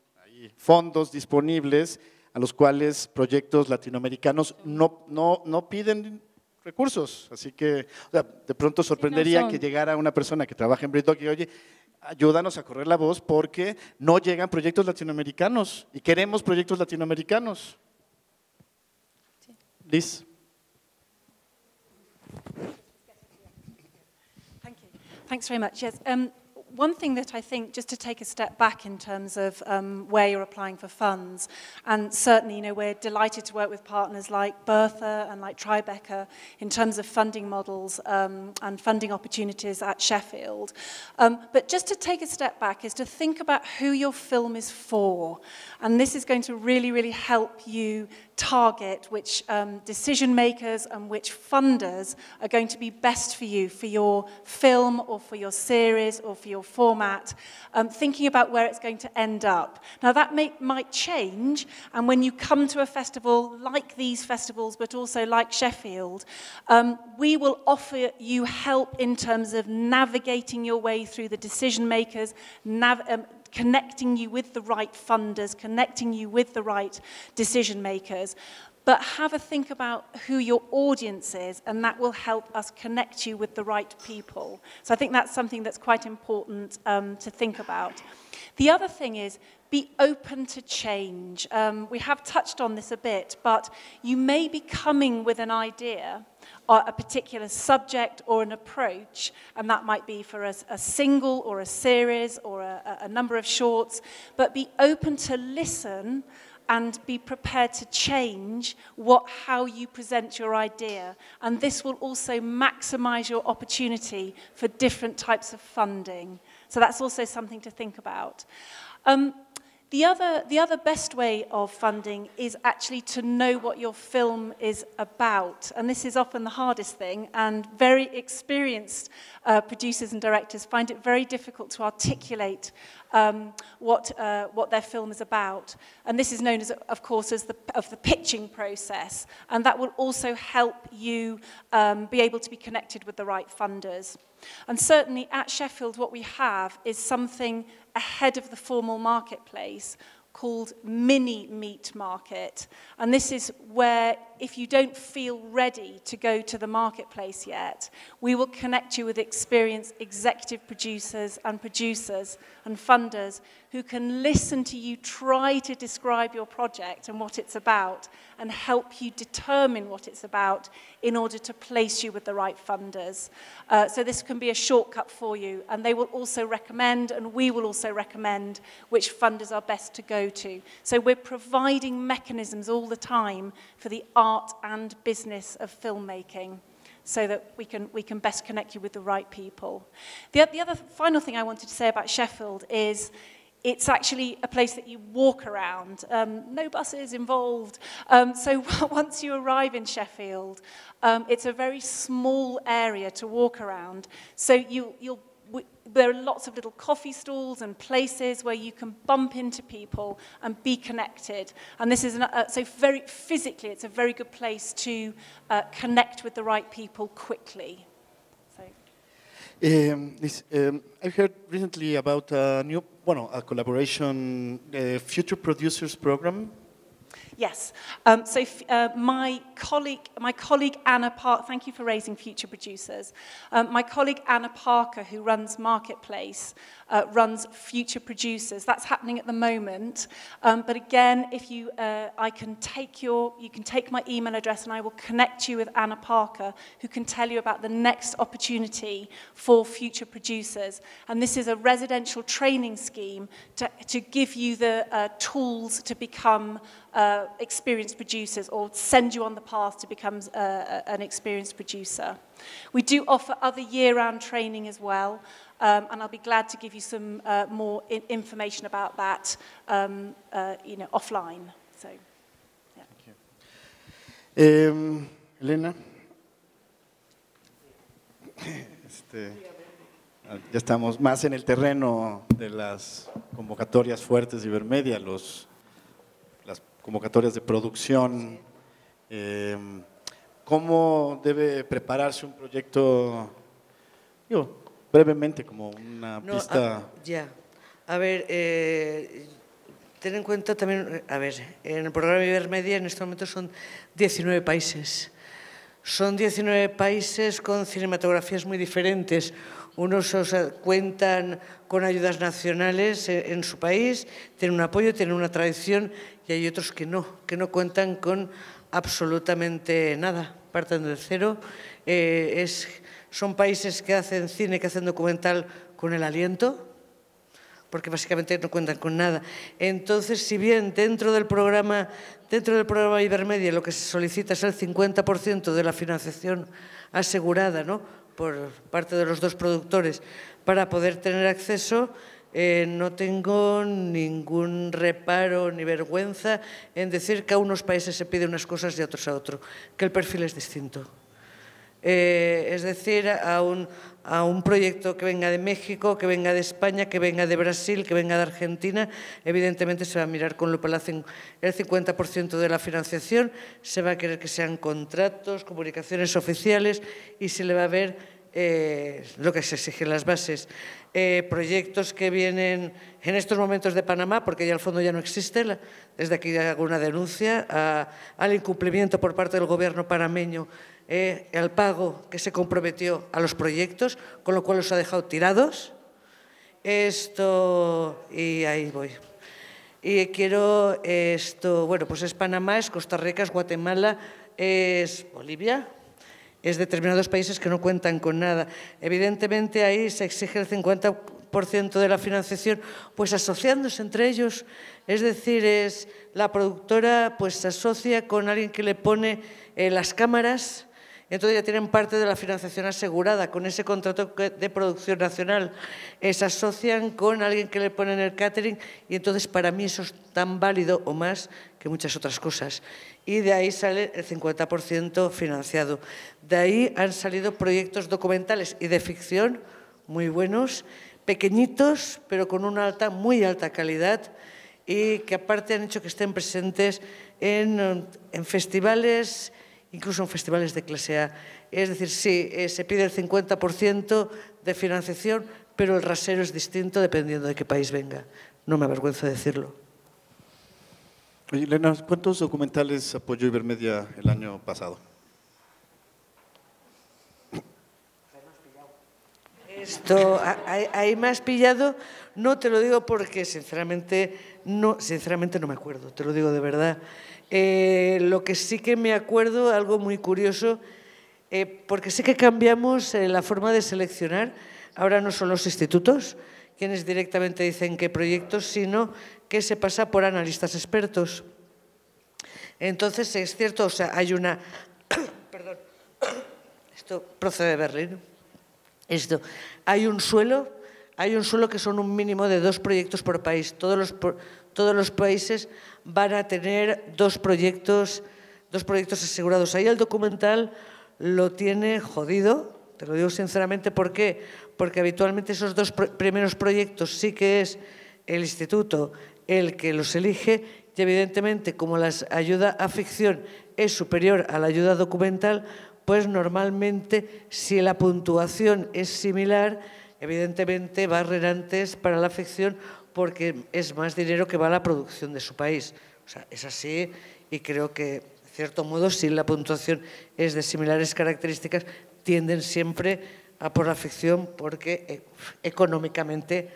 fondos disponibles a los cuales proyectos latinoamericanos no, piden recursos. Así que de pronto sorprendería que llegara una persona que trabaja en BritDoc y oye, ayúdanos a correr la voz porque no llegan proyectos latinoamericanos y queremos proyectos latinoamericanos. Liz. Thanks very much. Yes. Um, one thing that I think, just to take a step back in terms of um, where you're applying for funds, and certainly, you know, we're delighted to work with partners like Bertha and like Tribeca in terms of funding models um, and funding opportunities at Sheffield. Um, but just to take a step back is to think about who your film is for. And this is going to really, really help you target which um, decision makers and which funders are going to be best for you, for your film or for your series or for your or format, um, thinking about where it's going to end up. Now that may, might change, and when you come to a festival like these festivals, but also like Sheffield, um, we will offer you help in terms of navigating your way through the decision makers, nav um, connecting you with the right funders, connecting you with the right decision makers. But have a think about who your audience is, and that will help us connect you with the right people. So I think that's something that's quite important um, to think about. The other thing is be open to change. Um, we have touched on this a bit, but you may be coming with an idea or a particular subject or an approach, and that might be for a, a single or a series or a, a number of shorts, but be open to listen and be prepared to change what, how you present your idea. And this will also maximize your opportunity for different types of funding. So that's also something to think about. Um, The other, the other best way of funding is actually to know what your film is about. And this is often the hardest thing, and very experienced uh, producers and directors find it very difficult to articulate um, what, uh, what their film is about. And this is known, as, of course, as the, of the pitching process. And that will also help you um, be able to be connected with the right funders. And certainly at Sheffield, what we have is something ahead of the formal marketplace called Mini Meat Market. And this is where if you don't feel ready to go to the marketplace yet, we will connect you with experienced executive producers and producers and funders who can listen to you try to describe your project and what it's about and help you determine what it's about in order to place you with the right funders. Uh, so this can be a shortcut for you and they will also recommend and we will also recommend which funders are best to go to. So we're providing mechanisms all the time for the art art and business of filmmaking so that we can, we can best connect you with the right people. The, the other final thing I wanted to say about Sheffield is it's actually a place that you walk around. Um, no buses involved. Um, so once you arrive in Sheffield, um, it's a very small area to walk around. So you, you'll there are lots of little coffee stalls and places where you can bump into people and be connected. And this is, an, uh, so very physically, it's a very good place to uh, connect with the right people quickly. So. Um, this, um, I heard recently about a new, well, a collaboration uh, future producers program Yes. Um, so uh, my colleague, my colleague Anna Park, thank you for raising future producers. Um, my colleague Anna Parker, who runs Marketplace, uh, runs future producers. That's happening at the moment. Um, but again, if you, uh, I can take your, you can take my email address and I will connect you with Anna Parker, who can tell you about the next opportunity for future producers. And this is a residential training scheme to, to give you the uh, tools to become Uh, experienced producers or send you on the path to become uh, uh, an experienced producer. We do offer other year-round training as well, um, and I'll be glad to give you some uh, more in information about that um, uh, you know, offline. So, yeah. Thank you. Um, Elena? Este, ah, ya estamos más en el terreno de las convocatorias fuertes de Ibermedia, los convocatorias de producción. Eh, ¿Cómo debe prepararse un proyecto? Yo brevemente, como una pista. A, ah, ya. A ver, eh, ten en cuenta también, a ver, en el programa Ibermedia en este momento son 19 países. Son 19 países con cinematografías muy diferentes. Unos eh, cuentan con ayudas nacionales en, en su país, tienen un apoyo, tienen una tradición y hay otros que no, que no cuentan con absolutamente nada, parten de cero. Eh, es, son países que hacen cine, que hacen documental con el aliento, porque básicamente no cuentan con nada. Entonces, si bien dentro del programa, dentro del programa Ibermedia lo que se solicita es el 50% de la financiación asegurada ¿no? por parte de los dos productores para poder tener acceso, eh, no tengo ningún reparo ni vergüenza en decir que a unos países se piden unas cosas y a otros a otro, que el perfil es distinto. Eh, es decir, a un, proyecto que venga de México, que venga de España, que venga de Brasil, que venga de Argentina, evidentemente se va a mirar con lo que el 50% de la financiación, se va a querer que sean contratos, comunicaciones oficiales y se le va a ver eh, lo que se exige las bases, eh, proyectos que vienen en estos momentos de Panamá, porque ya el fondo ya no existe, desde aquí hago una denuncia al incumplimiento por parte del gobierno panameño eh, al pago que se comprometió a los proyectos, con lo cual los ha dejado tirados. Esto, y ahí voy. Y quiero esto, bueno, pues es Panamá, es Costa Rica, es Guatemala, es Bolivia, es determinados países que no cuentan con nada. Evidentemente ahí se exige el 50% de la financiación, pues asociándose entre ellos, es decir, es la productora pues se asocia con alguien que le pone eh, las cámaras, entonces ya tienen parte de la financiación asegurada. Con ese contrato de producción nacional se asocian con alguien que le en el catering y entonces para mí eso es tan válido o más que muchas otras cosas. Y de ahí sale el 50% financiado. De ahí han salido proyectos documentales y de ficción muy buenos, pequeñitos, pero con una alta, muy alta calidad y que aparte han hecho que estén presentes en festivales, incluso en festivales de clase A. Es decir, sí, eh, se pide el 50% de financiación, pero el rasero es distinto dependiendo de qué país venga. No me avergüenzo de decirlo. Elena, ¿cuántos documentales apoyó Ibermedia el año pasado? Esto, ah, hay pillado, no te lo digo porque sinceramente no, sinceramente no me acuerdo, te lo digo de verdad. Eh, lo que sí que me acuerdo, algo muy curioso, eh, porque sí que cambiamos eh, la forma de seleccionar. Ahora no son los institutos quienes directamente dicen qué proyectos, sino que se pasa por analistas expertos. Entonces, es cierto, o sea, hay una... Perdón, esto procede de Berlín. Esto. Hay un suelo, hay un suelo que son un mínimo de dos proyectos por país. Todos los todos los países van a tener dos proyectos, dos proyectos asegurados. Ahí el documental lo tiene jodido, te lo digo sinceramente, ¿por qué? Porque habitualmente esos dos primeros proyectos sí que es el instituto el que los elige y evidentemente como la ayuda a ficción es superior a la ayuda documental, pues normalmente si la puntuación es similar, evidentemente va antes para la ficción porque es más dinero que va a la producción de su país. O sea, es así y creo que, de cierto modo, si la puntuación es de similares características, tienden siempre a por la ficción porque eh, económicamente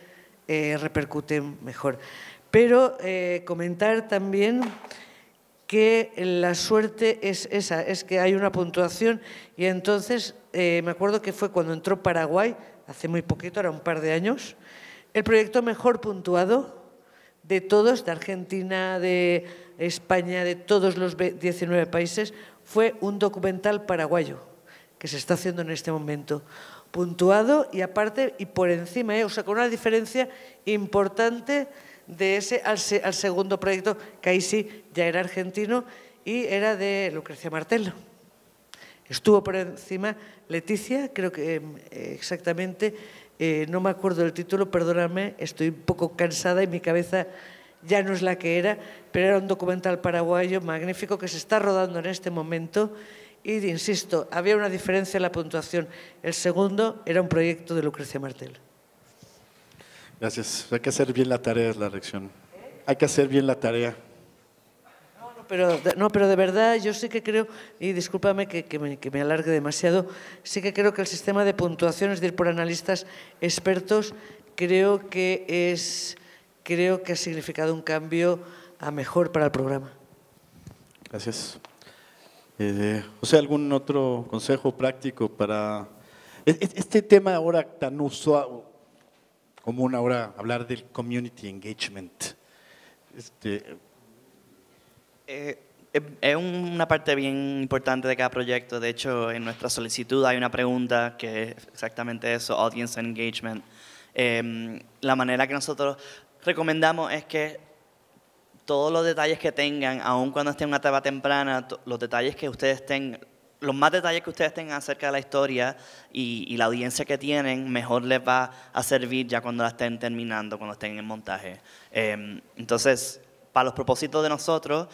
eh, repercuten mejor. Pero eh, comentar también que la suerte es esa, es que hay una puntuación y entonces me acuerdo que fue cuando entró Paraguay, hace muy poquito, era un par de años, el proyecto mejor puntuado de todos, de Argentina, de España, de todos los 19 países, fue un documental paraguayo que se está haciendo en este momento. Puntuado y aparte y por encima, ¿eh? o sea, con una diferencia importante de ese al, segundo proyecto, que ahí sí ya era argentino y era de Lucrecia Martelo. Estuvo por encima Leticia, creo que em, exactamente, eh, no me acuerdo del título, perdóname, estoy un poco cansada y mi cabeza ya no es la que era, pero era un documental paraguayo magnífico que se está rodando en este momento y, insisto, había una diferencia en la puntuación. El segundo era un proyecto de Lucrecia Martel. Gracias. Hay que hacer bien la tarea, es la lección. Hay que hacer bien la tarea pero, no, pero de verdad yo sí que creo, y discúlpame que, me, alargue demasiado, sí que creo que el sistema de puntuaciones es decir, por analistas expertos, creo que, es, creo que ha significado un cambio a mejor para el programa. Gracias. Eh, José, ¿algún otro consejo práctico para e, e, este tema ahora tan usual, común ahora, hablar del community engagement? Este, eh, es una parte bien importante de cada proyecto. De hecho, en nuestra solicitud hay una pregunta que es exactamente eso, audience engagement. Em, la manera que nosotros recomendamos es que todos los detalles que tengan, aun cuando estén en una etapa temprana, los detalles que ustedes tengan, los más detalles que ustedes tengan acerca de la historia y, la audiencia que tienen, mejor les va a servir ya cuando la estén terminando, cuando estén en montaje. Em, entonces, para los propósitos de nosotros,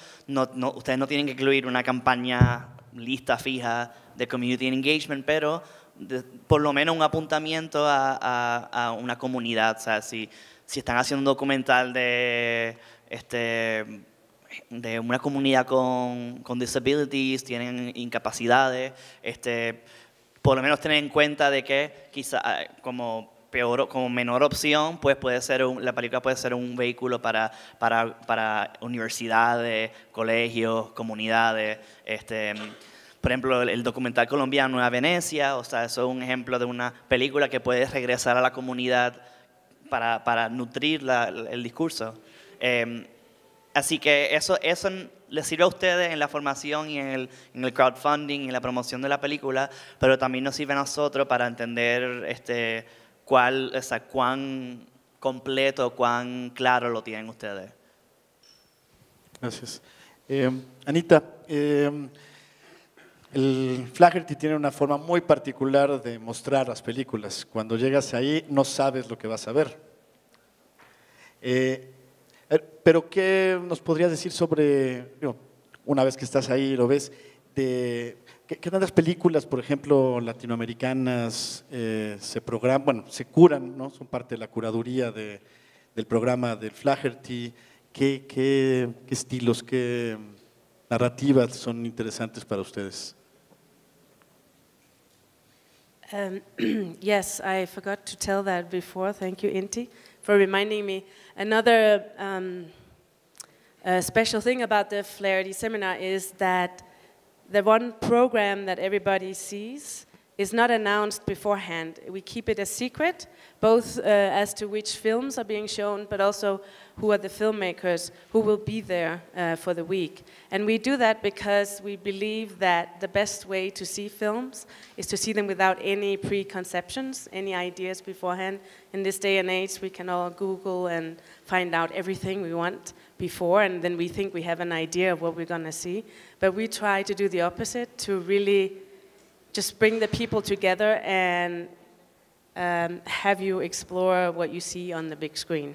ustedes no tienen que incluir una campaña lista fija de community engagement, pero por lo menos un apuntamiento a, una comunidad. O si, están haciendo un documental de, este, de una comunidad con, disabilities, tienen incapacidades, este, por lo menos tener en cuenta de que quizá como peor, como menor opción, pues puede ser la película puede ser un vehículo para, para, para universidades, colegios, comunidades. Este, por ejemplo, el, documental colombiano Nueva Venecia, o sea, eso es un ejemplo de una película que puede regresar a la comunidad para, para nutrir la, el discurso. Em, así que eso, eso les sirve a ustedes en la formación y en el, en el, crowdfunding y en la promoción de la película, pero también nos sirve a nosotros para entender este, cuál, cuán completo, cuán claro lo tienen ustedes. Gracias. Eh, Anita, eh, el Flaherty tiene una forma muy particular de mostrar las películas. Cuando llegas ahí no sabes lo que vas a ver. Eh, er, pero ¿qué nos podrías decir sobre, una vez que estás ahí y lo ves, de ¿Qué, qué tantas películas, por ejemplo, latinoamericanas eh, se programan, bueno, se curan, ¿no? Son parte de la curaduría del programa del Flaherty. ¿Qué, estilos, qué narrativas son interesantes para ustedes? Um, yes, I forgot to tell that before. Thank you, Inti, for reminding me. Another um, special thing about the Flaherty seminar is that the one program that everybody sees is not announced beforehand. We keep it a secret, both uh, as to which films are being shown, but also who are the filmmakers who will be there uh, for the week. And we do that because we believe that the best way to see films is to see them without any preconceptions, any ideas beforehand. In this day and age, we can all Google and find out everything we want before, and then we think we have an idea of what we're going to see. But we try to do the opposite to really just bring the people together and um, have you explore what you see on the big screen.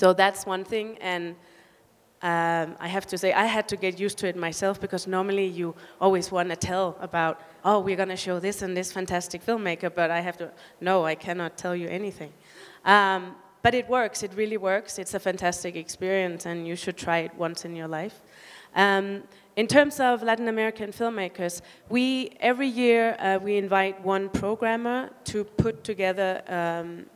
So that's one thing, and um, I have to say I had to get used to it myself because normally you always want to tell about, oh, we're going to show this and this fantastic filmmaker, but I have to, no, I cannot tell you anything. Um, but it works. It really works. It's a fantastic experience, and you should try it once in your life. Um, in terms of Latin American filmmakers, we every year uh, we invite one programmer to put together um,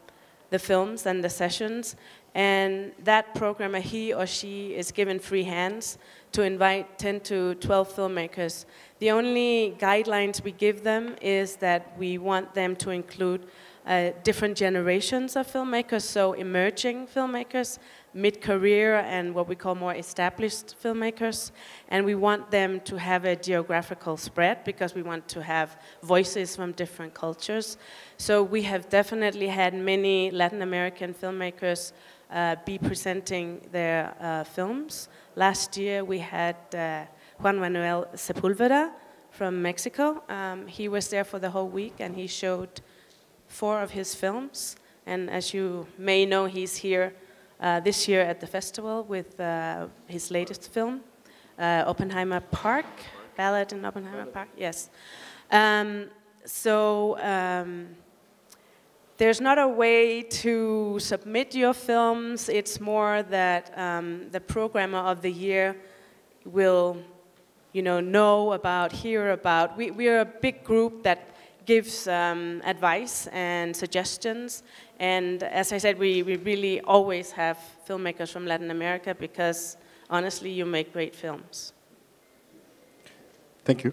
the films and the sessions, and that programmer he or she is given free hands to invite 10 to 12 filmmakers. The only guidelines we give them is that we want them to include uh, different generations of filmmakers, so emerging filmmakers, mid-career and what we call more established filmmakers. And we want them to have a geographical spread because we want to have voices from different cultures. So we have definitely had many Latin American filmmakers uh, be presenting their uh, films. Last year we had uh, Juan Manuel Sepulveda from Mexico. Um, he was there for the whole week and he showed four of his films. And as you may know, he's here uh, this year at the festival with uh, his latest film, uh, Oppenheimer Park, Ballad in Oppenheimer Park, yes. Um, so um, there's not a way to submit your films. It's more that um, the programmer of the year will, you know, know about, hear about. We, we are a big group that gives um, advice and suggestions. And as I said, we, we really always have filmmakers from Latin America because honestly, you make great films. Thank you.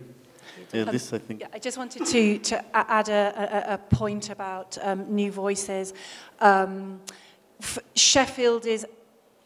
Yeah, this, um, I think. Yeah, I just wanted to, to add a, a, a point about um, new voices. Um, Sheffield is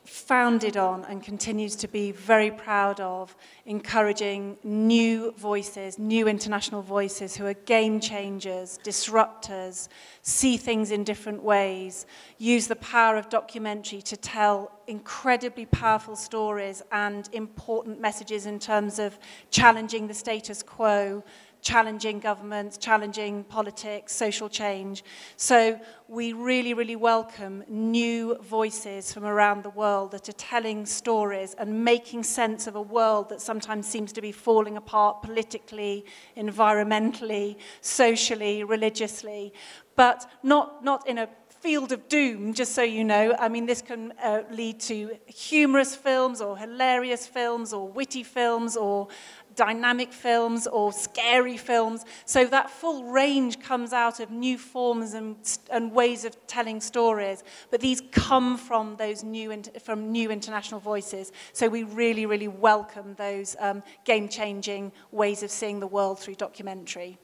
founded on and continues to be very proud of encouraging new voices, new international voices who are game changers, disruptors, see things in different ways, use the power of documentary to tell incredibly powerful stories and important messages in terms of challenging the status quo, challenging governments, challenging politics, social change. So we really, really welcome new voices from around the world that are telling stories and making sense of a world that sometimes seems to be falling apart politically, environmentally, socially, religiously, but not, not in a field of doom, just so you know. I mean, this can uh, lead to humorous films or hilarious films or witty films or dynamic films or scary films. So that full range comes out of new forms and, and ways of telling stories. But these come from those new, from new international voices. So we really, really welcome those um, game-changing ways of seeing the world through documentary.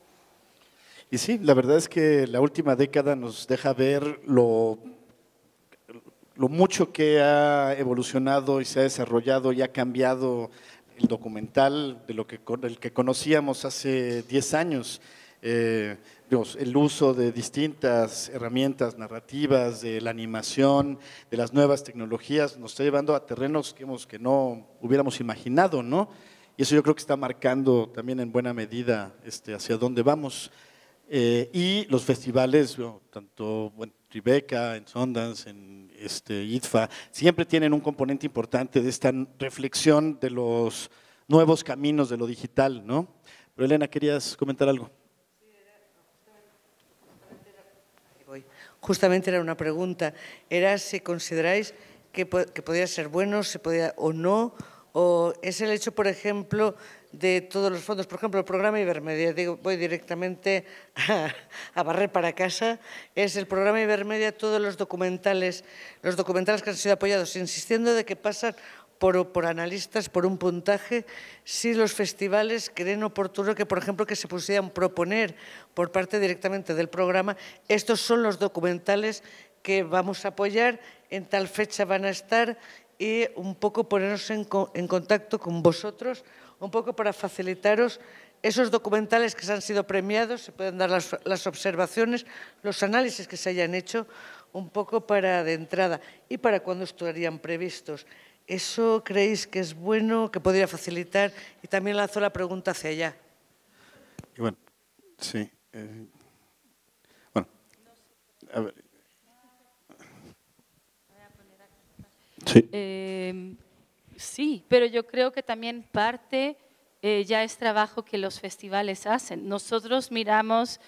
Y sí, la verdad es que la última década nos deja ver lo, lo mucho que ha evolucionado y se ha desarrollado y ha cambiado documental de lo que, el que conocíamos hace 10 años, eh, el uso de distintas herramientas narrativas, de la animación, de las nuevas tecnologías, nos está llevando a terrenos que, hemos, que no hubiéramos imaginado, ¿no? Y eso yo creo que está marcando también en buena medida este, hacia dónde vamos. Eh, y los festivales, tanto en Tribeca, en Sundance, en este, ITFA, siempre tienen un componente importante de esta reflexión de los nuevos caminos de lo digital, ¿no? Pero Elena, querías comentar algo. Justamente era una pregunta, era si consideráis que, que podía ser bueno, se podía o no, o es el hecho, por ejemplo, de todos los fondos. Por ejemplo, el programa Ibermedia, digo, voy directamente a, barrer para casa, es el programa Ibermedia, todos los documentales, los documentales que han sido apoyados, insistiendo de que pasan por, analistas, por un puntaje, si los festivales creen oportuno que, por ejemplo, que se pusieran proponer por parte directamente del programa, estos son los documentales que vamos a apoyar, en tal fecha van a estar y un poco ponernos en contacto con vosotros un poco para facilitaros esos documentales que se han sido premiados, se pueden dar las, observaciones, los análisis que se hayan hecho, un poco para de entrada y para cuándo estarían previstos. ¿Eso creéis que es bueno, que podría facilitar? Y también lanzo la pregunta hacia allá. bueno, sí. Eh, bueno, Sí. Eh, Sí, pero yo creo que también parte eh, ya es trabajo que los festivales hacen. Nosotros miramos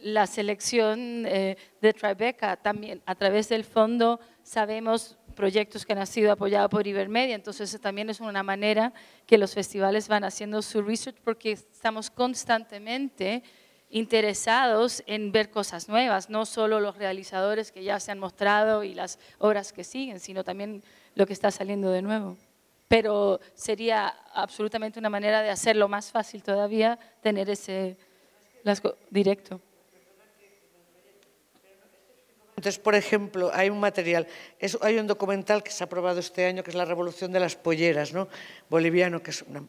la selección eh, de Tribeca también a través del fondo sabemos proyectos que han sido apoyados por Ibermedia, entonces también es una manera que los festivales van haciendo su research porque estamos constantemente interesados en ver cosas nuevas, no solo los realizadores que ya se han mostrado y las obras que siguen, sino también lo que está saliendo de nuevo pero sería absolutamente una manera de hacerlo más fácil todavía, tener ese lasco directo. Entonces, por ejemplo, hay un material, hay un documental que se ha aprobado este año que es La Revolución de las Polleras, ¿no? Boliviano, que es una...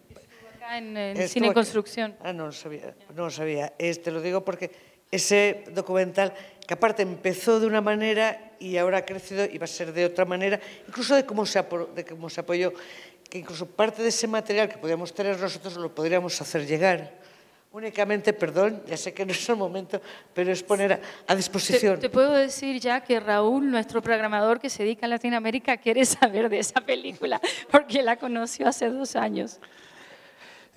Acá en, Cine Construcción. Ah, no lo sabía, no lo sabía. Este lo digo porque ese documental que aparte empezó de una manera y ahora ha crecido y va a ser de otra manera, incluso de cómo se, cómo se apoyó, que incluso parte de ese material que podíamos tener nosotros lo podríamos hacer llegar. Únicamente, perdón, ya sé que no es el momento, pero es poner a, disposición. te, puedo decir ya que Raúl, nuestro programador que se dedica a Latinoamérica, quiere saber de esa película, porque la conoció hace dos años.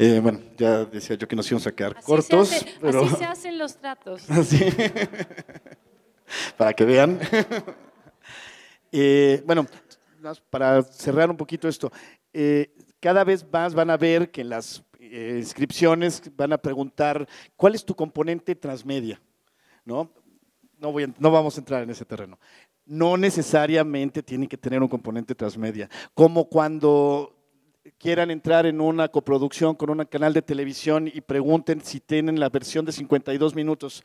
Eh, bueno, ya decía yo que nos íbamos a quedar cortos. pero... Así se hacen los tratos. para que vean. Eh, bueno, para cerrar un poquito esto, eh, cada vez más van a ver que en las inscripciones van a preguntar cuál es tu componente transmedia, ¿no? No, no vamos a entrar en ese terreno. No necesariamente tiene que tener un componente transmedia. Como cuando quieran entrar en una coproducción con un canal de televisión y pregunten si tienen la versión de 52 minutos.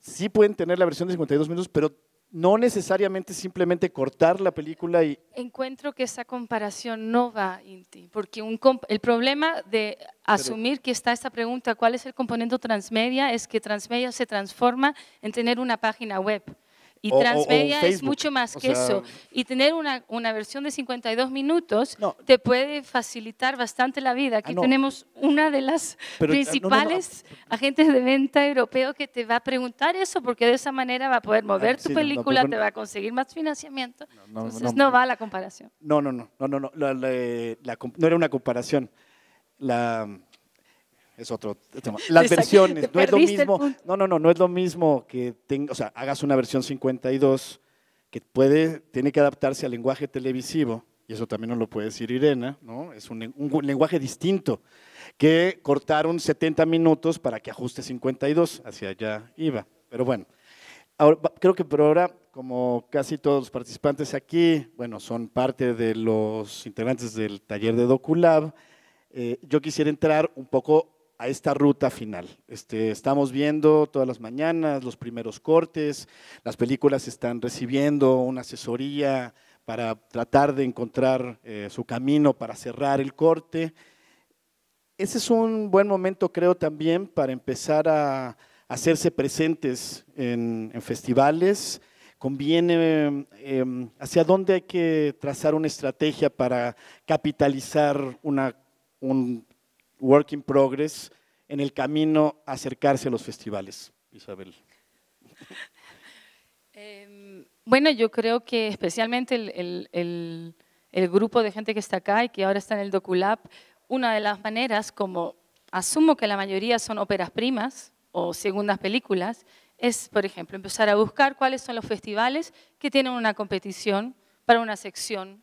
Sí pueden tener la versión de 52 minutos, pero no necesariamente simplemente cortar la película y... Encuentro que esa comparación no va, Inti, porque el problema de asumir que está esta pregunta, ¿cuál es el componente transmedia? Es que transmedia se transforma en tener una página web. Y Transmedia es mucho más que eso. Y tener una, versión de 52 minutos te puede facilitar bastante la vida. Aquí ah, tenemos una de las eh, principales agentes de venta europeo que te va a preguntar eso, porque de esa manera va a poder ah, mover tu película, te va a conseguir más financiamiento. Entonces no, va la comparación. No, no, no, no, no, no, no era una comparación. La, es otro tema. Las versiones, no es lo mismo, no, no, no, no es lo mismo que tenga, o sea, hagas una versión 52 que puede, tiene que adaptarse al lenguaje televisivo, y eso también nos lo puede decir Irena, ¿no? Es un, lenguaje distinto, que cortaron 70 minutos para que ajuste 52, hacia allá iba, pero bueno. Ahora, creo que por ahora, como casi todos los participantes aquí, bueno, son parte de los integrantes del taller de DocuLab, eh, yo quisiera entrar un poco a esta ruta final. Este, estamos viendo todas las mañanas los primeros cortes, las películas están recibiendo una asesoría para tratar de encontrar eh, su camino para cerrar el corte. Ese es un buen momento, creo, también para empezar a hacerse presentes en, festivales. Conviene em, hacia dónde hay que trazar una estrategia para capitalizar una, un work in progress en el camino a acercarse a los festivales, Isabel? Em, bueno, yo creo que especialmente el, el, grupo de gente que está acá y que ahora está en el DocuLab, una de las maneras, como asumo que la mayoría son óperas primas o segundas películas, es, por ejemplo, empezar a buscar cuáles son los festivales que tienen una competición para una sección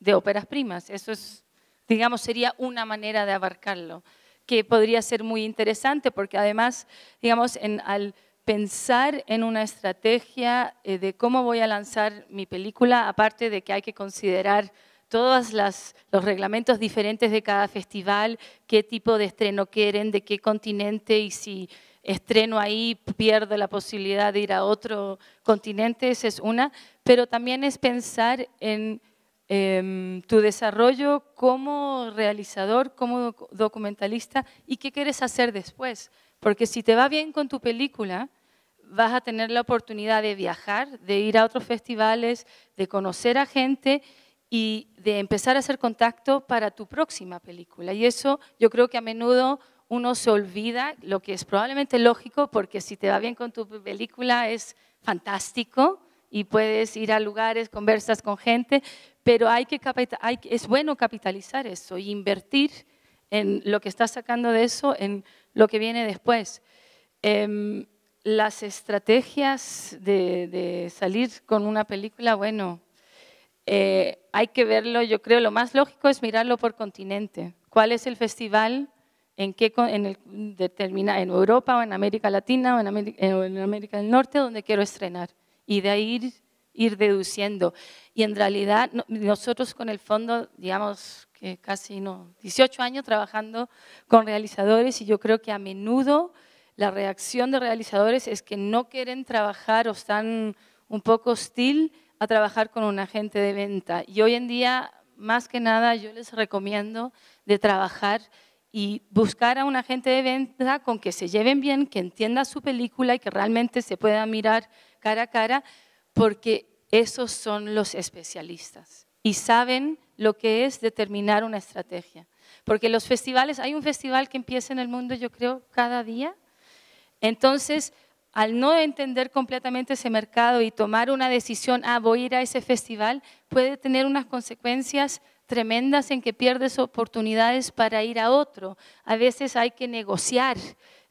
de óperas primas. Eso es digamos, sería una manera de abarcarlo, que podría ser muy interesante porque además, digamos, al pensar en una estrategia eh, de cómo voy a lanzar mi película, aparte de que hay que considerar todos los reglamentos diferentes de cada festival, qué tipo de estreno quieren, de qué continente y si estreno ahí pierdo la posibilidad de ir a otro continente, esa es una, pero también es pensar en Em, tu desarrollo como realizador, como documentalista y qué quieres hacer después. Porque si te va bien con tu película, vas a tener la oportunidad de viajar, de ir a otros festivales, de conocer a gente y de empezar a hacer contacto para tu próxima película. Y eso yo creo que a menudo uno se olvida, lo que es probablemente lógico, porque si te va bien con tu película es fantástico, y puedes ir a lugares, conversas con gente, pero hay que es bueno capitalizar eso y invertir en lo que estás sacando de eso, en lo que viene después. Em, las estrategias de, salir con una película, bueno, eh, hay que verlo, yo creo, lo más lógico es mirarlo por continente. ¿Cuál es el festival? ¿En qué determina, en Europa o en América Latina o en América del Norte donde quiero estrenar? y de ahí ir, deduciendo. Y en realidad nosotros con el fondo, digamos que casi no, 18 años trabajando con realizadores y yo creo que a menudo la reacción de realizadores es que no quieren trabajar o están un poco hostil a trabajar con un agente de venta. Y hoy en día, más que nada, yo les recomiendo de trabajar y buscar a un agente de venta con que se lleven bien, que entienda su película y que realmente se pueda mirar cara a cara, porque esos son los especialistas y saben lo que es determinar una estrategia. Porque los festivales, hay un festival que empieza en el mundo, yo creo, cada día. Entonces, al no entender completamente ese mercado y tomar una decisión, ah, voy a ir a ese festival, puede tener unas consecuencias tremendas en que pierdes oportunidades para ir a otro. A veces hay que negociar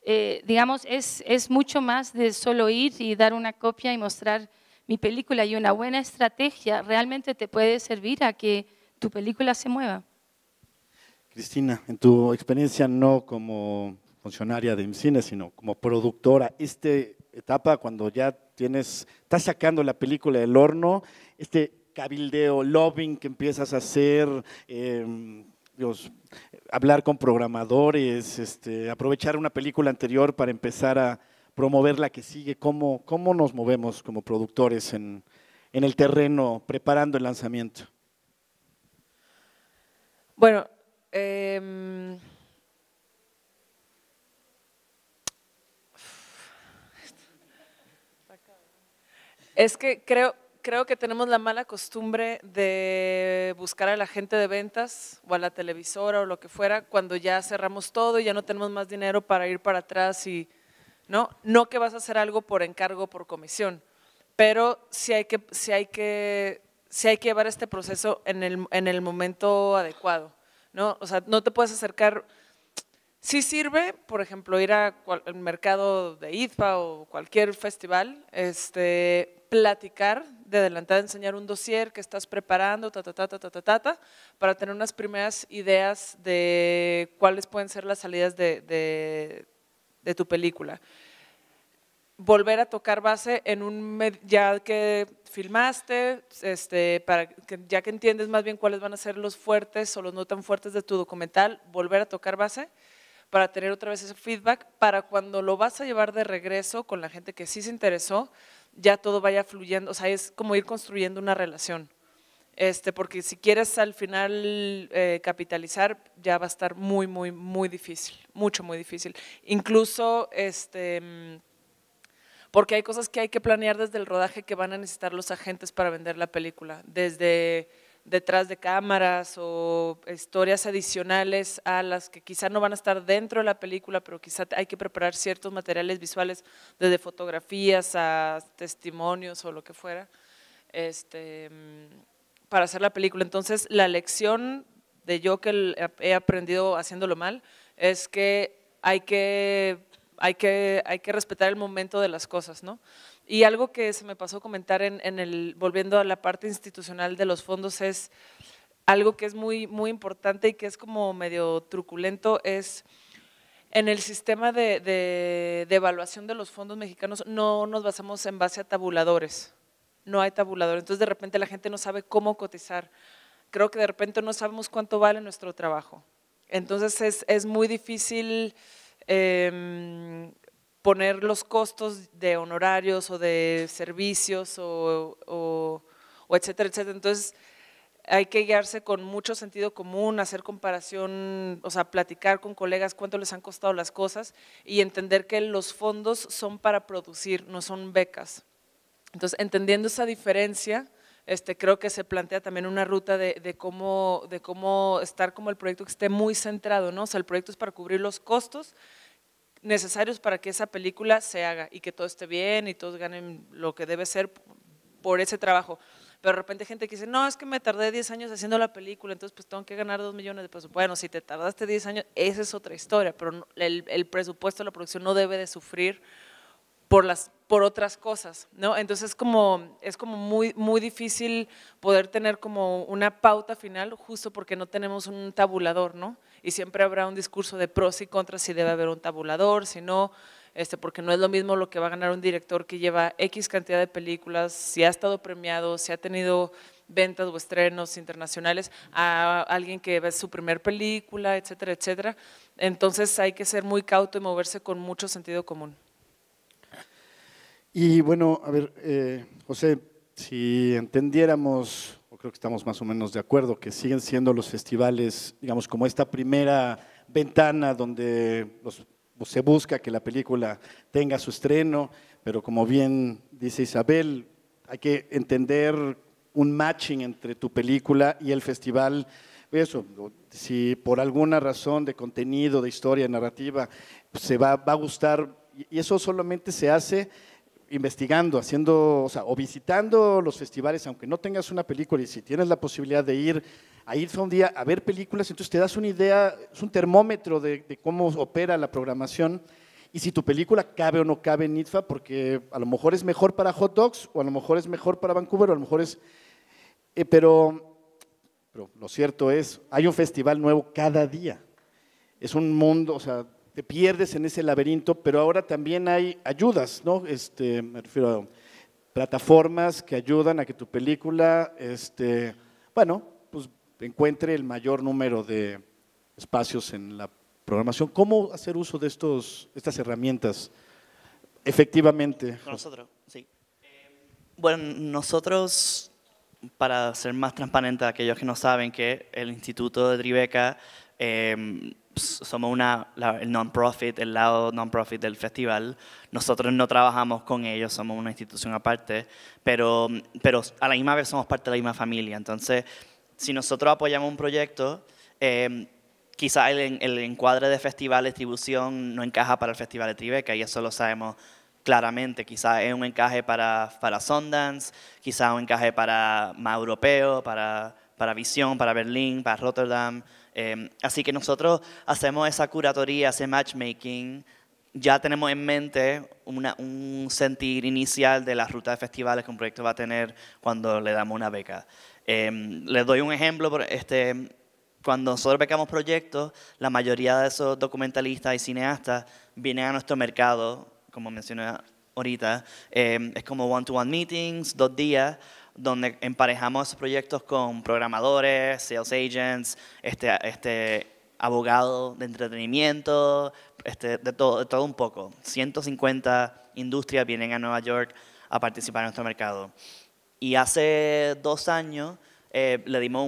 eh, digamos, es, mucho más de solo ir y dar una copia y mostrar mi película. Y una buena estrategia realmente te puede servir a que tu película se mueva. Cristina, en tu experiencia no como funcionaria de M-Cine, sino como productora, esta etapa cuando ya tienes, estás sacando la película del horno, este cabildeo, lobbying que empiezas a hacer, em, hablar con programadores, este, aprovechar una película anterior para empezar a promover la que sigue, cómo, cómo nos movemos como productores en, el terreno preparando el lanzamiento. Bueno, em, es que creo, creo que tenemos la mala costumbre de buscar a la gente de ventas o a la televisora o lo que fuera cuando ya cerramos todo y ya no tenemos más dinero para ir para atrás y no, no que vas a hacer algo por encargo, por comisión, pero sí hay que, sí hay que, hay que llevar este proceso en el, en el momento adecuado, ¿no? O sea, no te puedes acercar Sí sirve, por ejemplo, ir al mercado de IFA o cualquier festival, este, platicar de adelantada, enseñar un dossier que estás preparando, ta, ta, ta, ta, para tener unas primeras ideas de cuáles pueden ser las salidas de, tu película. Volver a tocar base en un, ya que filmaste, este, ya que entiendes más bien cuáles van a ser los fuertes o los no tan fuertes de tu documental, volver a tocar base para tener otra vez ese feedback, para cuando lo vas a llevar de regreso con la gente que sí se interesó, ya todo vaya fluyendo, o sea, es como ir construyendo una relación. Este, porque si quieres al final eh, capitalizar, ya va a estar muy, muy, muy difícil, mucho, muy difícil. Incluso, este, porque hay cosas que hay que planear desde el rodaje que van a necesitar los agentes para vender la película, desde detrás de cámaras o historias adicionales a las que quizá no van a estar dentro de la película, pero quizá hay que preparar ciertos materiales visuales, desde fotografías a testimonios o lo que fuera, este, para hacer la película. Entonces, la lección de yo que he aprendido haciéndolo mal es que hay que hay que, hay que respetar el momento de las cosas, ¿no? Y algo que se me pasó a comentar en, el, volviendo a la parte institucional de los fondos, es algo que es muy, muy importante y que es como medio truculento, es en el sistema de, de, evaluación de los fondos mexicanos no nos basamos en base a tabuladores, no hay tabuladores, entonces de repente la gente no sabe cómo cotizar, creo que de repente no sabemos cuánto vale nuestro trabajo, entonces es, muy difícil… Em, poner los costos de honorarios o de servicios o, etcétera, etcétera. Entonces, hay que guiarse con mucho sentido común, hacer comparación, o sea, platicar con colegas cuánto les han costado las cosas y entender que los fondos son para producir, no son becas. Entonces, entendiendo esa diferencia, este, creo que se plantea también una ruta de, de, cómo, de cómo estar como el proyecto que esté muy centrado, ¿no? O sea, el proyecto es para cubrir los costos, necesarios para que esa película se haga y que todo esté bien y todos ganen lo que debe ser por ese trabajo. Pero de repente gente que dice, no, es que me tardé 10 años haciendo la película, entonces pues tengo que ganar 2 millones de pesos. Bueno, si te tardaste 10 años, esa es otra historia, pero el, presupuesto de la producción no debe de sufrir por las por otras cosas, ¿no? Entonces como es como muy muy difícil poder tener como una pauta final justo porque no tenemos un tabulador, ¿no? y siempre habrá un discurso de pros y contras, si debe haber un tabulador, si no, este, porque no es lo mismo lo que va a ganar un director que lleva X cantidad de películas, si ha estado premiado, si ha tenido ventas o estrenos internacionales, a alguien que ve su primer película, etcétera, etcétera. Entonces hay que ser muy cauto y moverse con mucho sentido común. Y bueno, a ver, eh, José, si entendiéramos creo que estamos más o menos de acuerdo, que siguen siendo los festivales, digamos, como esta primera ventana donde pues, se busca que la película tenga su estreno, pero como bien dice Isabel, hay que entender un matching entre tu película y el festival. Eso, si por alguna razón de contenido, de historia, narrativa, pues, se va a gustar, y eso solamente se hace investigando, haciendo, o, sea, o visitando los festivales, aunque no tengas una película y si tienes la posibilidad de ir a irse un día a ver películas, entonces te das una idea, es un termómetro de, cómo opera la programación y si tu película cabe o no cabe en ITFA, porque a lo mejor es mejor para Hot Dogs, o a lo mejor es mejor para Vancouver, o a lo mejor es... Eh, pero, pero lo cierto es, hay un festival nuevo cada día. Es un mundo, o sea, te pierdes en ese laberinto, pero ahora también hay ayudas, ¿no? Este, me refiero a plataformas que ayudan a que tu película, este, bueno, pues encuentre el mayor número de espacios en la programación. ¿Cómo hacer uso de estos, estas herramientas efectivamente? nosotros, sí. Eh, bueno, nosotros, para ser más transparente a aquellos que no saben, que el Instituto de Tribeca eh, somos una, el non-profit, el lado non-profit del festival. Nosotros no trabajamos con ellos, somos una institución aparte, pero, pero a la misma vez somos parte de la misma familia. Entonces, si nosotros apoyamos un proyecto, eh, quizás el, el, encuadre de festival de distribución no encaja para el Festival de Tribeca y eso lo sabemos claramente. Quizás es un encaje para, para Sundance, quizás un encaje para más europeo, para, para Visión, para Berlín, para Rotterdam. Em, así que nosotros hacemos esa curatoría, ese matchmaking. Ya tenemos en mente un sentir inicial de la ruta de festivales que un proyecto va a tener cuando le damos una beca. Em, les doy un ejemplo. Este, cuando nosotros becamos proyectos, la mayoría de esos documentalistas y cineastas vienen a nuestro mercado, como mencioné ahorita. Em, es como one to -one meetings, dos días donde emparejamos proyectos con programadores, sales agents, este, este abogado de entretenimiento, este, de, todo, un poco. 150 industrias vienen a Nueva York a participar en nuestro mercado. Y hace dos años eh, le dimos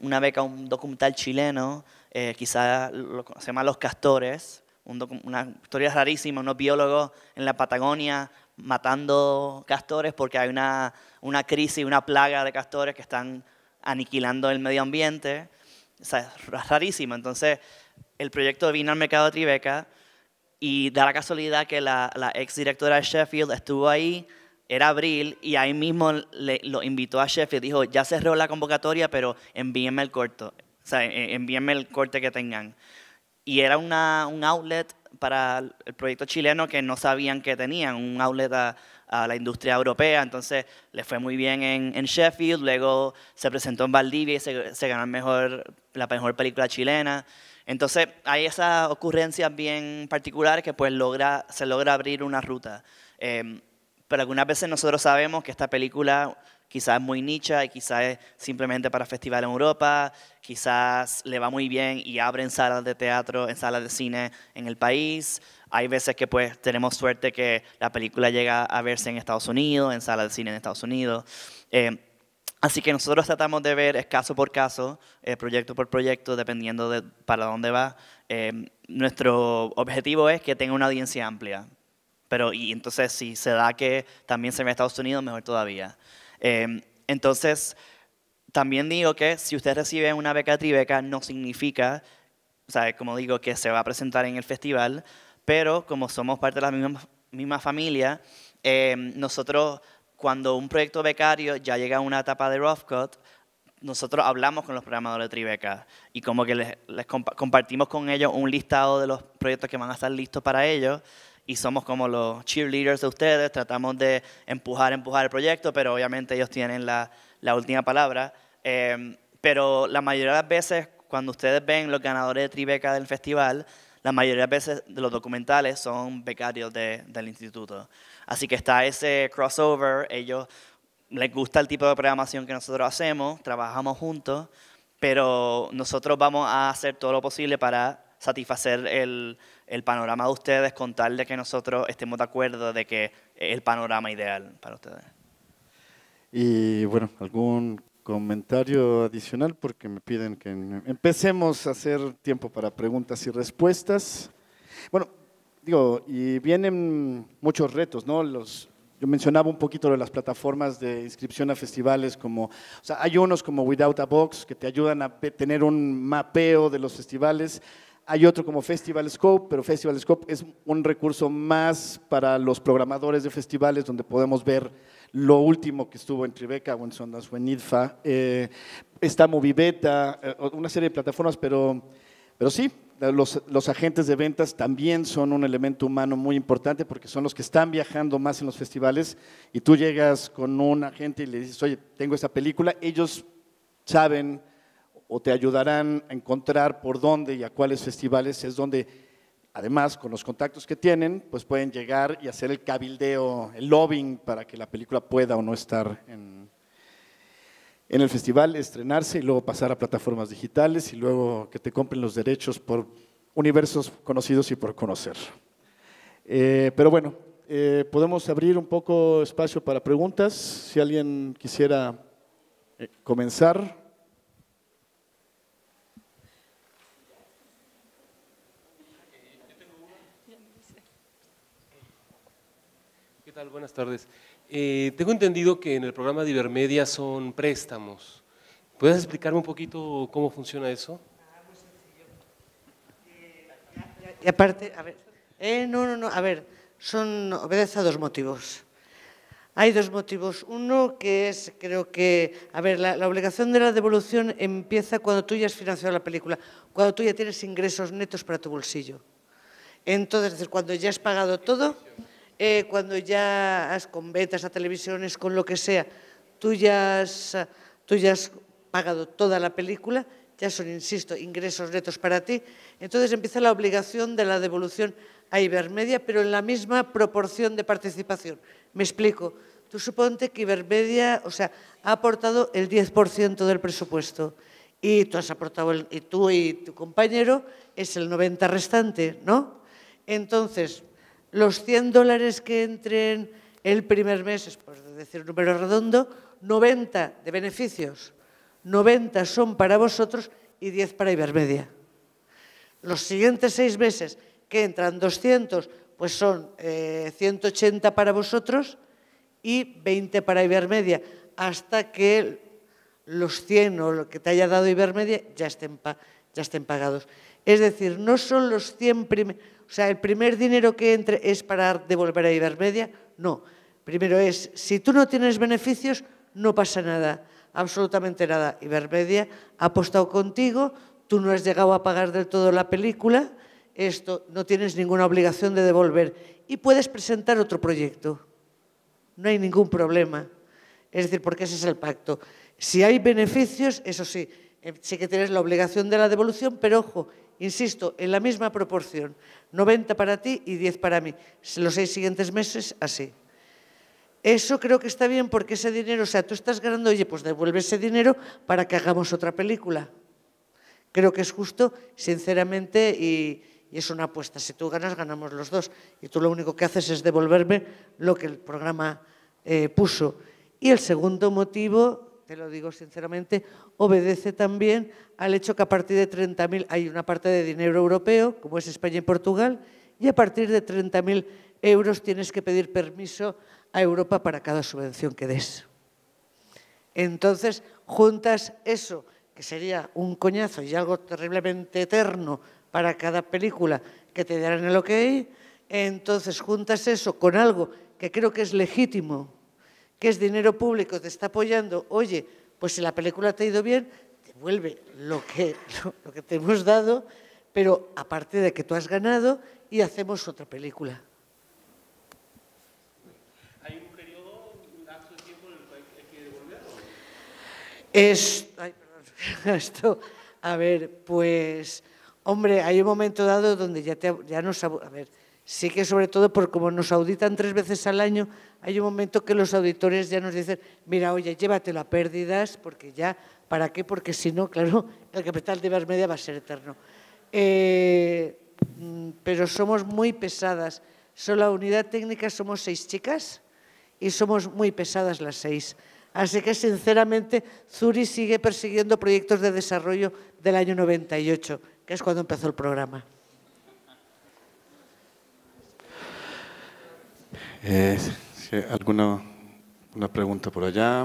una beca a un documental chileno, eh, quizás se llama Los Castores, una historia rarísima, unos biólogos en la Patagonia matando castores porque hay una, una crisis, una plaga de castores que están aniquilando el medio ambiente. O sea, es rarísimo. Entonces, el proyecto vino al mercado de Tribeca y da la casualidad que la, la ex directora de Sheffield estuvo ahí, era abril, y ahí mismo lo invitó a Sheffield. Dijo, ya cerró la convocatoria, pero envíenme el corto. O sea, e-, envíenme el corte que tengan y era una, un outlet para el proyecto chileno que no sabían que tenían, un outlet a, la industria europea, entonces le fue muy bien en, en, Sheffield, luego se presentó en Valdivia y se, se ganó mejor, la mejor película chilena. Entonces hay esas ocurrencias bien particulares que pues logra, se logra abrir una ruta. Em, pero algunas veces nosotros sabemos que esta película quizás es muy nicha y quizás es simplemente para festival en Europa, quizás le va muy bien y abren salas de teatro, en salas de cine en el país. Hay veces que pues tenemos suerte que la película llega a verse en Estados Unidos, en salas de cine en Estados Unidos. Eh, así que nosotros tratamos de ver caso por caso, eh, proyecto por proyecto, dependiendo de para dónde va. Eh, nuestro objetivo es que tenga una audiencia amplia. Pero, y entonces, si se da que también se ve en Estados Unidos, mejor todavía. Em, entonces, también digo que si usted recibe una beca Tribeca, no significa, o sea, como digo, que se va a presentar en el festival, pero como somos parte de la misma, familia, em, nosotros, cuando un proyecto becario ya llega a una etapa de rough cut, nosotros hablamos con los programadores de Tribeca y como que les, compartimos con ellos un listado de los proyectos que van a estar listos para ellos y somos como los cheerleaders de ustedes, tratamos de empujar, empujar el proyecto, pero obviamente ellos tienen la, la última palabra. Em, pero la mayoría de las veces, cuando ustedes ven los ganadores de Tribeca del festival, la mayoría de las veces los documentales son becarios de, del instituto. Así que está ese crossover, ellos les gusta el tipo de programación que nosotros hacemos, trabajamos juntos, pero nosotros vamos a hacer todo lo posible para satisfacer el, el panorama de ustedes con tal de que nosotros estemos de acuerdo de que es el panorama ideal para ustedes. Y bueno, algún comentario adicional porque me piden que empecemos a hacer tiempo para preguntas y respuestas. Bueno, digo, y vienen muchos retos, ¿no? Los, yo mencionaba un poquito de las plataformas de inscripción a festivales, como, o sea, hay unos como Without a Box que te ayudan a tener un mapeo de los festivales. Hay otro como Festival Scope, pero Festival Scope es un recurso más para los programadores de festivales donde podemos ver lo último que estuvo en Tribeca o en Sondas o en IDFA. Eh, está Moviveta, eh, una serie de plataformas, pero, pero sí, los, los, agentes de ventas también son un elemento humano muy importante porque son los que están viajando más en los festivales y tú llegas con un agente y le dices, oye, tengo esta película, ellos saben o te ayudarán a encontrar por dónde y a cuáles festivales es donde, además, con los contactos que tienen, pues pueden llegar y hacer el cabildeo, el lobbying para que la película pueda o no estar en, el festival, estrenarse y luego pasar a plataformas digitales y luego que te compren los derechos por universos conocidos y por conocer. Eh, pero bueno, eh, podemos abrir un poco espacio para preguntas. Si alguien quisiera eh, comenzar. Buenas tardes. Eh, tengo entendido que en el programa de Ibermedia son préstamos. ¿Puedes explicarme un poquito cómo funciona eso? muy sencillo. y aparte, a ver, eh, no, no, no, a ver, son, obedece a dos motivos. Hay dos motivos. Uno que es, creo que, a ver, la, la, obligación de la devolución empieza cuando tú ya has financiado la película, cuando tú ya tienes ingresos netos para tu bolsillo. Entonces, cuando ya has pagado todo, eh, cuando ya con betas a televisiones, con lo que sea, tú ya, has, pagado toda la película, ya son, insisto, ingresos netos para ti. Entonces empieza la obligación de la devolución a Ibermedia, pero en la misma proporción de participación. Me explico. Tú suponte que Ibermedia, o sea, ha aportado el 10% del presupuesto y tú has aportado y tú y tu compañero es el 90 restante, ¿no? Entonces, los 100 dólares que entren el primer mes, es decir número redondo, 90 de beneficios, 90 son para vosotros y 10 para Ibermedia. Los siguientes seis meses que entran 200, pues son 180 eh, para vosotros y 20 para Ibermedia, hasta que los 100 o lo que te haya dado Ibermedia ya estén, ya estén pagados. Es decir, no son los 100 primeros o sea, el primer dinero que entre es para devolver a Ibermedia. No, primero es, si tú no tienes beneficios, no pasa nada, absolutamente nada. Ibermedia ha apostado contigo, tú no has llegado a pagar del todo la película, esto no tienes ninguna obligación de devolver y puedes presentar otro proyecto. No hay ningún problema. Es decir, porque ese es el pacto. Si hay beneficios, eso sí, eh, sí que tienes la obligación de la devolución, pero ojo, insisto, en la misma proporción, 90 para ti y 10 para mí, los seis siguientes meses así. Eso creo que está bien porque ese dinero, o sea, tú estás ganando, oye, pues devuelve ese dinero para que hagamos otra película. Creo que es justo, sinceramente, y, es una apuesta. Si tú ganas, ganamos los dos. Y tú lo único que haces es devolverme lo que el programa eh, puso. Y el segundo motivo te lo digo sinceramente, obedece también al hecho que a partir de 30.000 hay una parte de dinero europeo, como es España y Portugal, y a partir de 30.000 euros tienes que pedir permiso a Europa para cada subvención que des. Entonces, juntas eso, que sería un coñazo y algo terriblemente eterno para cada película que te darán el ok, entonces juntas eso con algo que creo que es legítimo que es dinero público, te está apoyando, oye, pues si la película te ha ido bien, devuelve lo que, lo, que te hemos dado, pero aparte de que tú has ganado y hacemos otra película. ¿Hay un periodo, un de tiempo en el que hay que devolverlo? Es, ay, perdón, esto, a ver, pues, hombre, hay un momento dado donde ya, te, ya nos... A ver, sí que sobre todo porque como nos auditan tres veces al año, hay un momento que los auditores ya nos dicen, mira, oye, llévatelo a pérdidas, porque ya, ¿para qué? Porque si no, claro, el capital de Media va a ser eterno. Eh, mm, pero somos muy pesadas. Solo la unidad técnica somos seis chicas y somos muy pesadas las seis. Así que, sinceramente, Zuri sigue persiguiendo proyectos de desarrollo del año 98, que es cuando empezó el programa. Eh, ¿Alguna una pregunta por allá?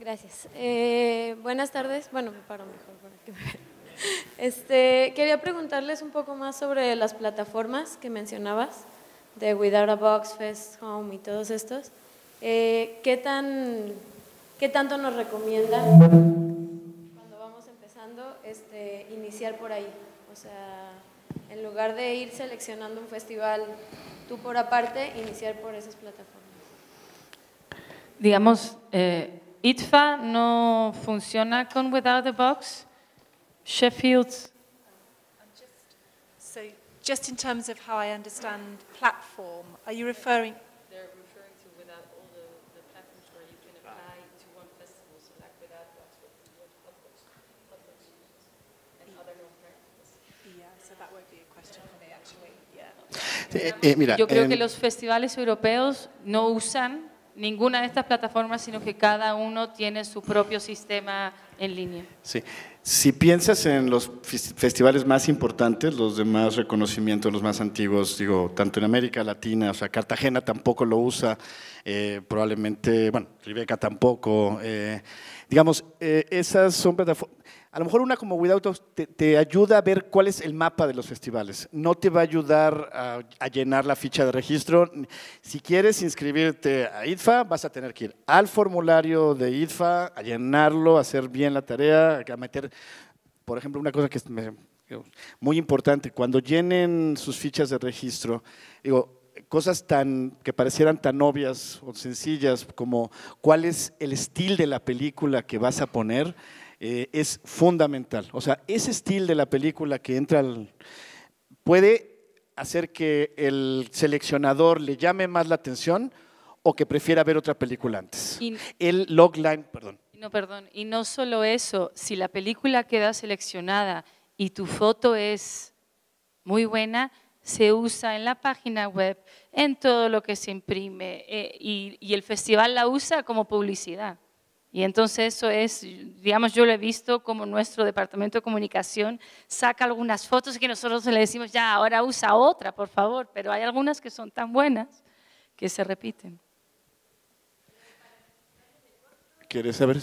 Gracias. Eh, buenas tardes. Bueno, me paro mejor para que este, quería preguntarles un poco más sobre las plataformas que mencionabas, de Without a Box, Fest Home y todos estos. Eh, ¿qué, tan, ¿Qué tanto nos recomiendan cuando vamos empezando este, iniciar por ahí? O sea, en lugar de ir seleccionando un festival tú por aparte, iniciar por esas plataformas. Digamos, eh, ITFA no funciona con Without the Box. Sheffield. just in terms of how I understand platform, are you referring Este, eh, Yo creo que los festivales europeos no usan ninguna de estas plataformas, sino que cada uno tiene su propio sistema en línea. Sí. Si piensas en los festivales más importantes, los de más reconocimiento, los más antiguos, digo, tanto en América Latina, o sea, Cartagena tampoco lo usa, eh, probablemente, bueno, Ribeca tampoco, eh, digamos, esas son plataformas a lo mejor una como Without te, ayuda a ver cuál es el mapa de los festivales. No te va a ayudar a, llenar la ficha de registro. Si quieres inscribirte a IDFA, vas a tener que ir al formulario de IDFA, a llenarlo, hacer bien la tarea, a meter, por ejemplo, una cosa que es muy importante, cuando llenen sus fichas de registro, digo, cosas tan que parecieran tan obvias o sencillas como cuál es el estilo de la película que vas a poner, eh, es fundamental. O sea, ese estilo de la película que entra puede hacer que el seleccionador le llame más la atención o que prefiera ver otra película antes. el logline, perdón. No, perdón. Y no solo eso, si la película queda seleccionada y tu foto es muy buena, se usa en la página web, en todo lo que se imprime eh, y el festival la usa como publicidad. Y entonces eso es, digamos, yo lo he visto como nuestro departamento de comunicación saca algunas fotos que nosotros le decimos, ya, ahora usa otra, por favor, pero hay algunas que son tan buenas que se repiten. ¿Quieres saber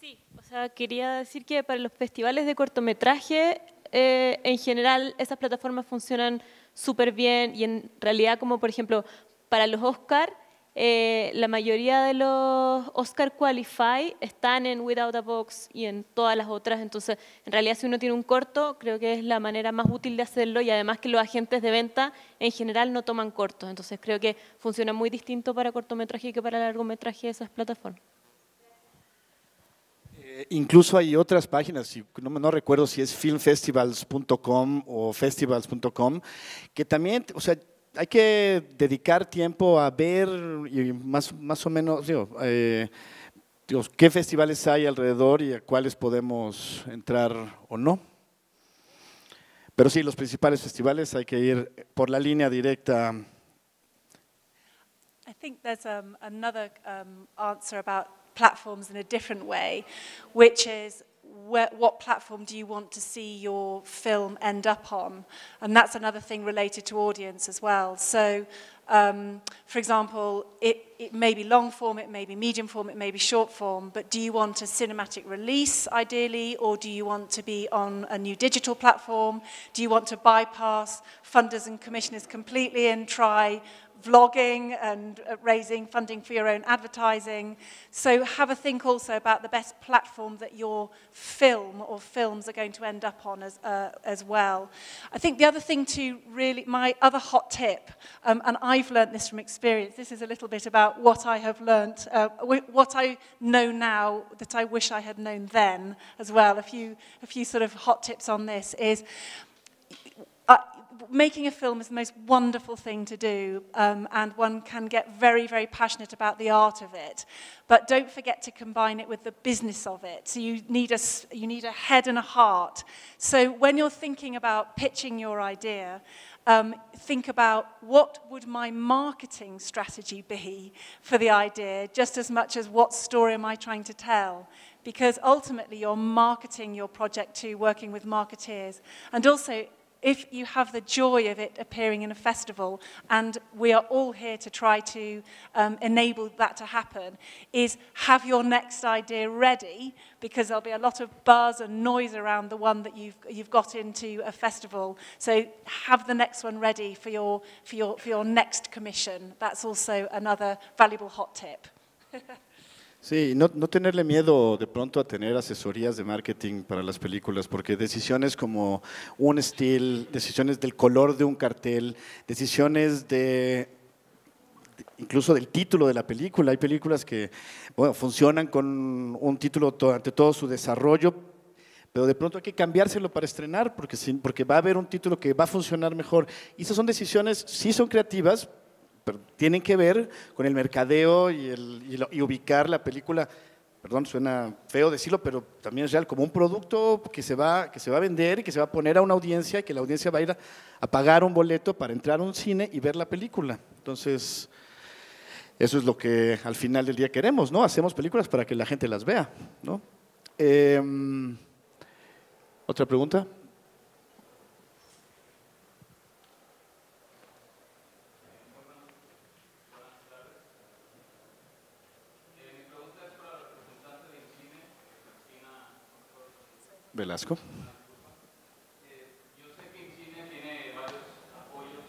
Sí, o sea, quería decir que para los festivales de cortometraje, eh, en general, estas plataformas funcionan súper bien y en realidad, como por ejemplo, para los Oscar, eh, la mayoría de los Oscar Qualify están en Without a Box y en todas las otras. Entonces, en realidad, si uno tiene un corto, creo que es la manera más útil de hacerlo y además que los agentes de venta en general no toman cortos. Entonces, creo que funciona muy distinto para cortometraje que para largometraje de esas plataformas. Eh, incluso hay otras páginas, no, no recuerdo si es filmfestivals.com o festivals.com, que también, o sea, hay que dedicar tiempo a ver y más, más o menos, eh, qué festivales hay alrededor y a cuáles podemos entrar o no. Pero sí, los principales festivales hay que ir por la línea directa. I think there's um, another um, answer about platforms in a different way, which is where, what platform do you want to see your film end up on? And that's another thing related to audience as well. So, um, for example, it, it may be long form, it may be medium form, it may be short form, but do you want a cinematic release, ideally, or do you want to be on a new digital platform? Do you want to bypass funders and commissioners completely and try vlogging and uh, raising funding for your own advertising. So have a think also about the best platform that your film or films are going to end up on as, uh, as well. I think the other thing to really, my other hot tip, um, and I've learnt this from experience, this is a little bit about what I have learnt, uh, what I know now that I wish I had known then as well. A few, a few sort of hot tips on this is making a film is the most wonderful thing to do, um, and one can get very, very passionate about the art of it. But don't forget to combine it with the business of it. So you need a, you need a head and a heart. So when you're thinking about pitching your idea, um, think about what would my marketing strategy be for the idea, just as much as what story am I trying to tell because ultimately you're marketing your project to working with marketeers. And also, if you have the joy of it appearing in a festival, and we are all here to try to um, enable that to happen, is have your next idea ready because there'll be a lot of buzz and noise around the one that you've, you've got into a festival. So have the next one ready for your, for your, for your next commission. That's also another valuable hot tip. Sí, no, tenerle miedo de pronto a tener asesorías de marketing para las películas, porque decisiones como un estilo, decisiones del color de un cartel, decisiones de incluso del título de la película. Hay películas que funcionan con un título ante todo su desarrollo, pero de pronto hay que cambiárselo para estrenar, porque, porque va a haber un título que va a funcionar mejor. Y esas son decisiones, sí son creativas, pero tienen que ver con el mercadeo y, ubicar la película, perdón, suena feo decirlo, pero también es real, como un producto que se, va, que se va a vender y que se va a poner a una audiencia que la audiencia va a ir a, pagar un boleto para entrar a un cine y ver la película. Entonces, eso es lo que al final del día queremos, ¿no? Hacemos películas para que la gente las vea, ¿no? Em, ¿Otra pregunta? yo sé que el cine tiene varios apoyos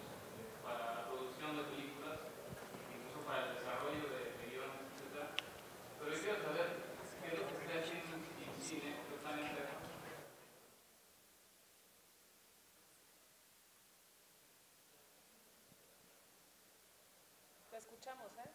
para la producción de películas, incluso para el desarrollo de guiones, etc. Pero yo quiero saber qué es lo que está haciendo el cine, totalmente. Te escuchamos, eh.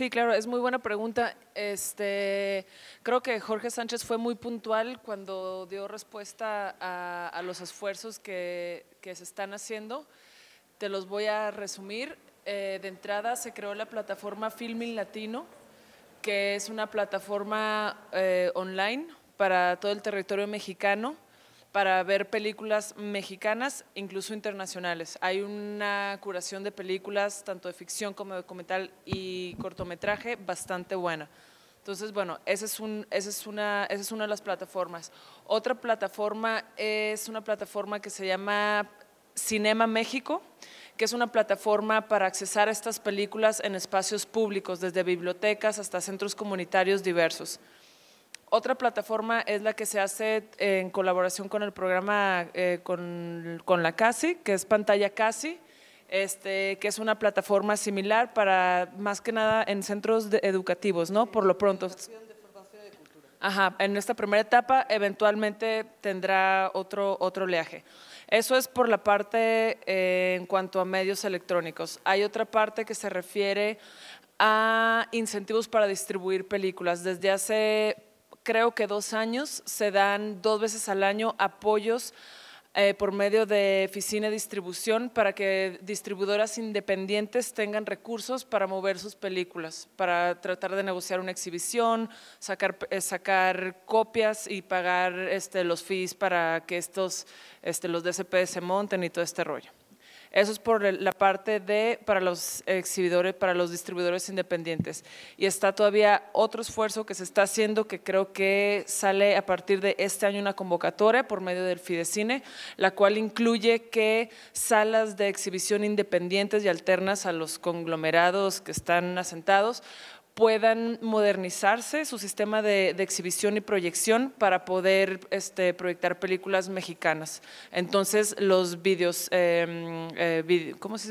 Sí, claro, es muy buena pregunta. Este, creo que Jorge Sánchez fue muy puntual cuando dio respuesta a, los esfuerzos que, se están haciendo. Te los voy a resumir. Eh, de entrada se creó la plataforma Filming Latino, que es una plataforma eh, online para todo el territorio mexicano para ver películas mexicanas, incluso internacionales. Hay una curación de películas, tanto de ficción como documental y cortometraje, bastante buena. Entonces, bueno, esa es, una, una de las plataformas. Otra plataforma es una plataforma que se llama Cinema México, que es una plataforma para accesar a estas películas en espacios públicos, desde bibliotecas hasta centros comunitarios diversos. Otra plataforma es la que se hace eh, en colaboración con el programa, eh, con, la CASI, que es Pantalla CASI, este, que es una plataforma similar para, más que nada, en centros educativos, ¿no? Por lo pronto. Ajá, en esta primera etapa eventualmente tendrá otro, otro oleaje. Eso es por la parte eh, en cuanto a medios electrónicos. Hay otra parte que se refiere a incentivos para distribuir películas. Desde hace creo que dos años, se dan dos veces al año apoyos eh, por medio de oficina de distribución para que distribuidoras independientes tengan recursos para mover sus películas, para tratar de negociar una exhibición, sacar, eh, sacar copias y pagar este, los fees para que estos, este, los DCP se monten y todo este rollo. Eso es por la parte de, para los exhibidores, para los distribuidores independientes. Y está todavía otro esfuerzo que se está haciendo, que creo que sale a partir de este año una convocatoria por medio del Fidecine, la cual incluye que salas de exhibición independientes y alternas a los conglomerados que están asentados puedan modernizarse su sistema de, exhibición y proyección para poder este, proyectar películas mexicanas. Entonces, los videos, em, eh,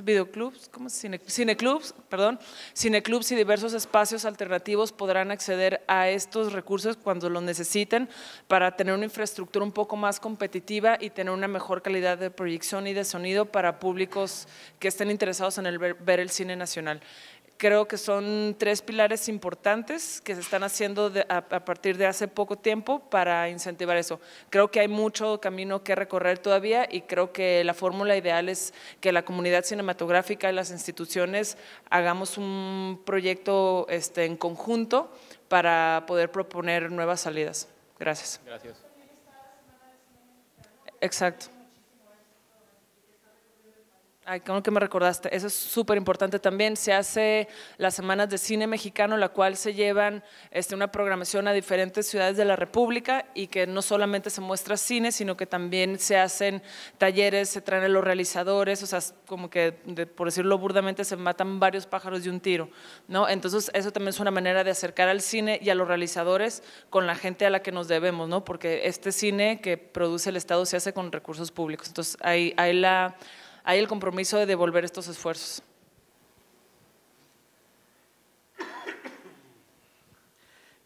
Videoclubs, ¿cómo Cineclubs, perdón, cineclubs y diversos espacios alternativos podrán acceder a estos recursos cuando lo necesiten para tener una infraestructura un poco más competitiva y tener una mejor calidad de proyección y de sonido para públicos que estén interesados en ver el cine nacional creo que son tres pilares importantes que se están haciendo a, a, partir de hace poco tiempo para incentivar eso. Creo que hay mucho camino que recorrer todavía y creo que la fórmula ideal es que la comunidad cinematográfica y las instituciones hagamos un proyecto este, en conjunto para poder proponer nuevas salidas. Gracias. Gracias. Exacto. Ay, que me recordaste, eso es súper importante también. Se hace las semanas de cine mexicano, la cual se llevan este, una programación a diferentes ciudades de la República y que no solamente se muestra cine, sino que también se hacen talleres, se traen a los realizadores, o sea, como que, por decirlo burdamente, se matan varios pájaros de un tiro, ¿no? Entonces, eso también es una manera de acercar al cine y a los realizadores con la gente a la que nos debemos, ¿no? Porque este cine que produce el Estado se hace con recursos públicos. Entonces, hay, hay la hay el compromiso de devolver estos esfuerzos.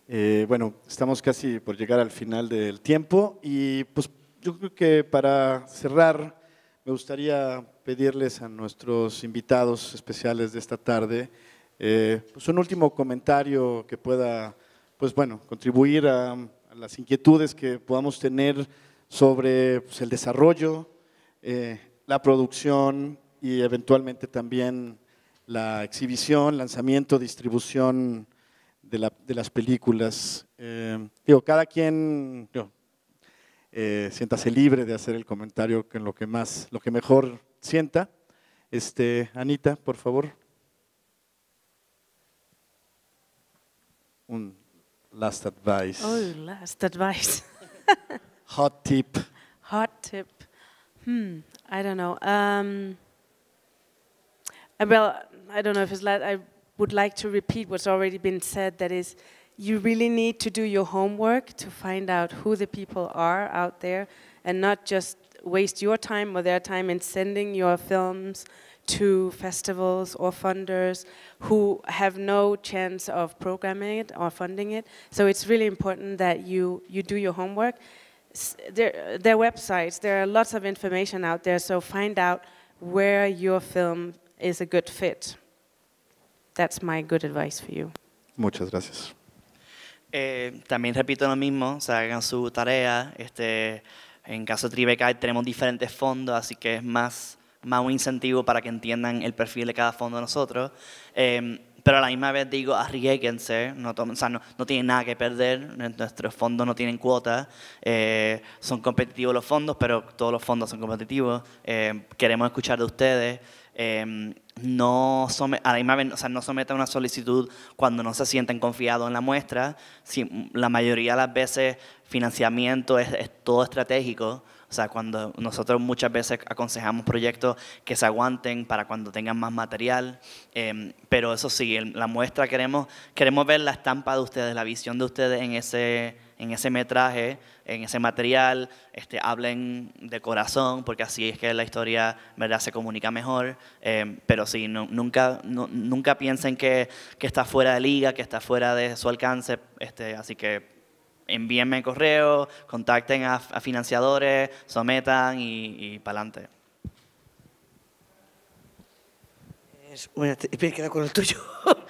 Eh, bueno, estamos casi por llegar al final del tiempo y pues yo creo que para cerrar me gustaría pedirles a nuestros invitados especiales de esta tarde eh, pues un último comentario que pueda, pues bueno, contribuir a, las inquietudes que podamos tener sobre pues, el desarrollo, eh, la producción y eventualmente también la exhibición, lanzamiento, distribución de, la, de las películas. Eh, digo, cada quien sienta eh, siéntase libre de hacer el comentario en lo que más, lo que mejor sienta. Este, Anita, por favor. Un last advice. Oh, last advice. Hot tip. Hot tip. Hmm. I don't know. Um, uh, well, I don't know if it's. I would like to repeat what's already been said. That is, you really need to do your homework to find out who the people are out there, and not just waste your time or their time in sending your films to festivals or funders who have no chance of programming it or funding it. So it's really important that you, you do your homework their, their websites, there are lots of information out there, so find out where your film is a good fit. That's my good advice for you. Muchas gracias. Eh, también repito lo mismo, o sea, hagan su tarea. Este, en caso de Tribeca tenemos diferentes fondos, así que es más, más un incentivo para que entiendan el perfil de cada fondo de nosotros. Eh, pero a la misma vez digo, arriesguense, no, o sea, no, no, tienen nada que perder, nuestros fondos no tienen cuotas, eh, son competitivos los fondos, pero todos los fondos son competitivos, eh, queremos escuchar de ustedes. Eh, no some, a la misma vez, o sea, no sometan una solicitud cuando no se sienten confiados en la muestra. Si, la mayoría de las veces financiamiento es, es todo estratégico. O sea, cuando nosotros muchas veces aconsejamos proyectos que se aguanten para cuando tengan más material, em, pero eso sí, la muestra queremos, queremos ver la estampa de ustedes, la visión de ustedes en ese, en ese metraje, en ese material, este, hablen de corazón, porque así es que la historia ¿verdad? se comunica mejor. Em, pero sí, nunca, nunca piensen que, está fuera de liga, que está fuera de su alcance. Este, así que envíenme correo, contacten a, financiadores, sometan y, para adelante. Bueno, queda con el tuyo.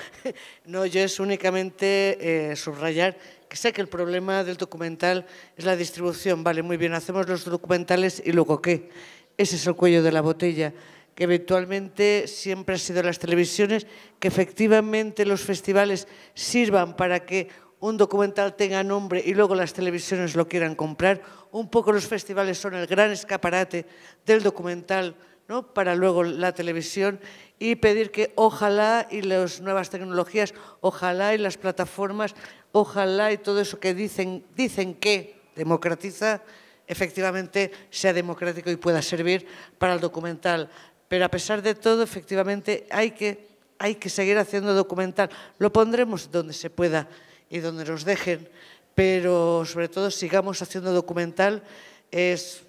no, yo es únicamente eh, subrayar que sé que el problema del documental es la distribución. Vale, muy bien, hacemos los documentales y luego qué. Ese es el cuello de la botella, que eventualmente siempre han sido las televisiones, que efectivamente los festivales sirvan para que un documental tenga nombre y luego las televisiones lo quieran comprar. Un poco los festivales son el gran escaparate del documental ¿no? para luego la televisión y pedir que ojalá y las nuevas tecnologías, ojalá y las plataformas, ojalá y todo eso que dicen, que democratiza, efectivamente sea democrático y pueda servir para el documental. Pero a pesar de todo, efectivamente hay que, hay que seguir haciendo documental. Lo pondremos donde se pueda y donde nos dejen, pero sobre todo sigamos haciendo documental, es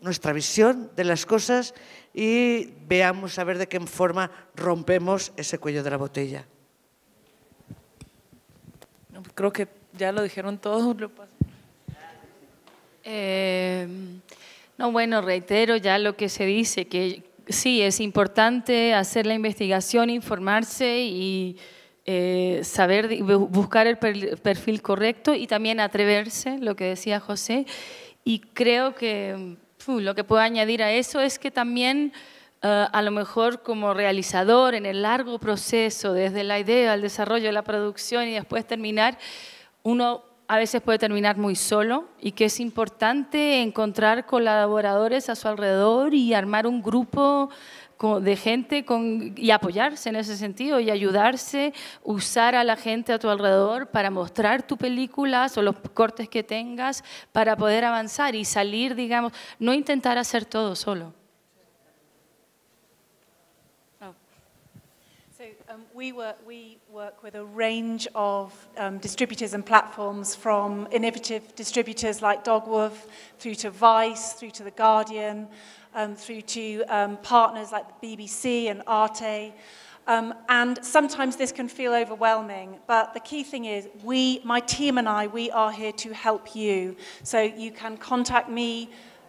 nuestra visión de las cosas y veamos a ver de qué forma rompemos ese cuello de la botella. Pues creo que ya lo dijeron todos. Em, no, bueno, reitero ya lo que se dice, que sí, es importante hacer la investigación, informarse y eh, saber buscar el perfil correcto y también atreverse, lo que decía José. Y creo que lo que puedo añadir a eso es que también eh, a lo mejor como realizador en el largo proceso, desde la idea, al desarrollo, la producción y después terminar, uno a veces puede terminar muy solo y que es importante encontrar colaboradores a su alrededor y armar un grupo de gente con, y apoyarse en ese sentido y ayudarse, usar a la gente a tu alrededor para mostrar tu película o los cortes que tengas para poder avanzar y salir, digamos, no intentar hacer todo solo. Oh. So, um, we, were, we work with a range of um, distributors and platforms from innovative distributors like Dogwolf through to Vice, through to The Guardian, um, through to um, partners like the BBC and Arte. Um, and sometimes this can feel overwhelming, but the key thing is we, my team and I, we are here to help you. So you can contact me,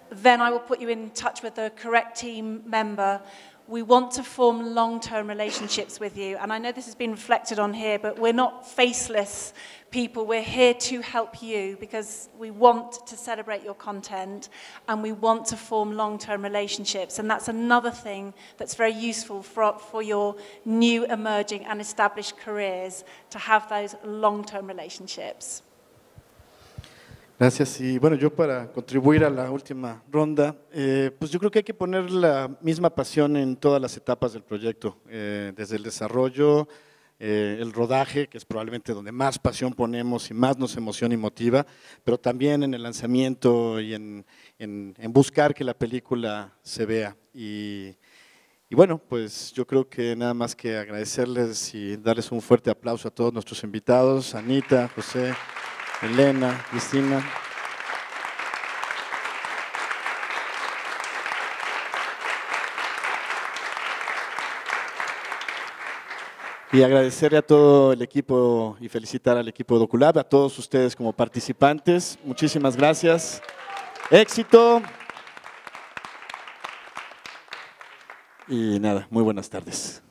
then I will put you in touch with the correct team member we want to form long-term relationships with you. And I know this has been reflected on here, but we're not faceless people. We're here to help you because we want to celebrate your content and we want to form long-term relationships. And that's another thing that's very useful for, for your new emerging and established careers to have those long-term relationships. Gracias. Y bueno, yo para contribuir a la última ronda, eh, pues yo creo que hay que poner la misma pasión en todas las etapas del proyecto, eh, desde el desarrollo, eh, el rodaje, que es probablemente donde más pasión ponemos y más nos emociona y motiva, pero también en el lanzamiento y en, en buscar que la película se vea. Y, y bueno, pues yo creo que nada más que agradecerles y darles un fuerte aplauso a todos nuestros invitados, Anita, José. Elena, Cristina. Y agradecerle a todo el equipo y felicitar al equipo de Oculab, a todos ustedes como participantes. Muchísimas gracias. Éxito. Y nada, muy buenas tardes.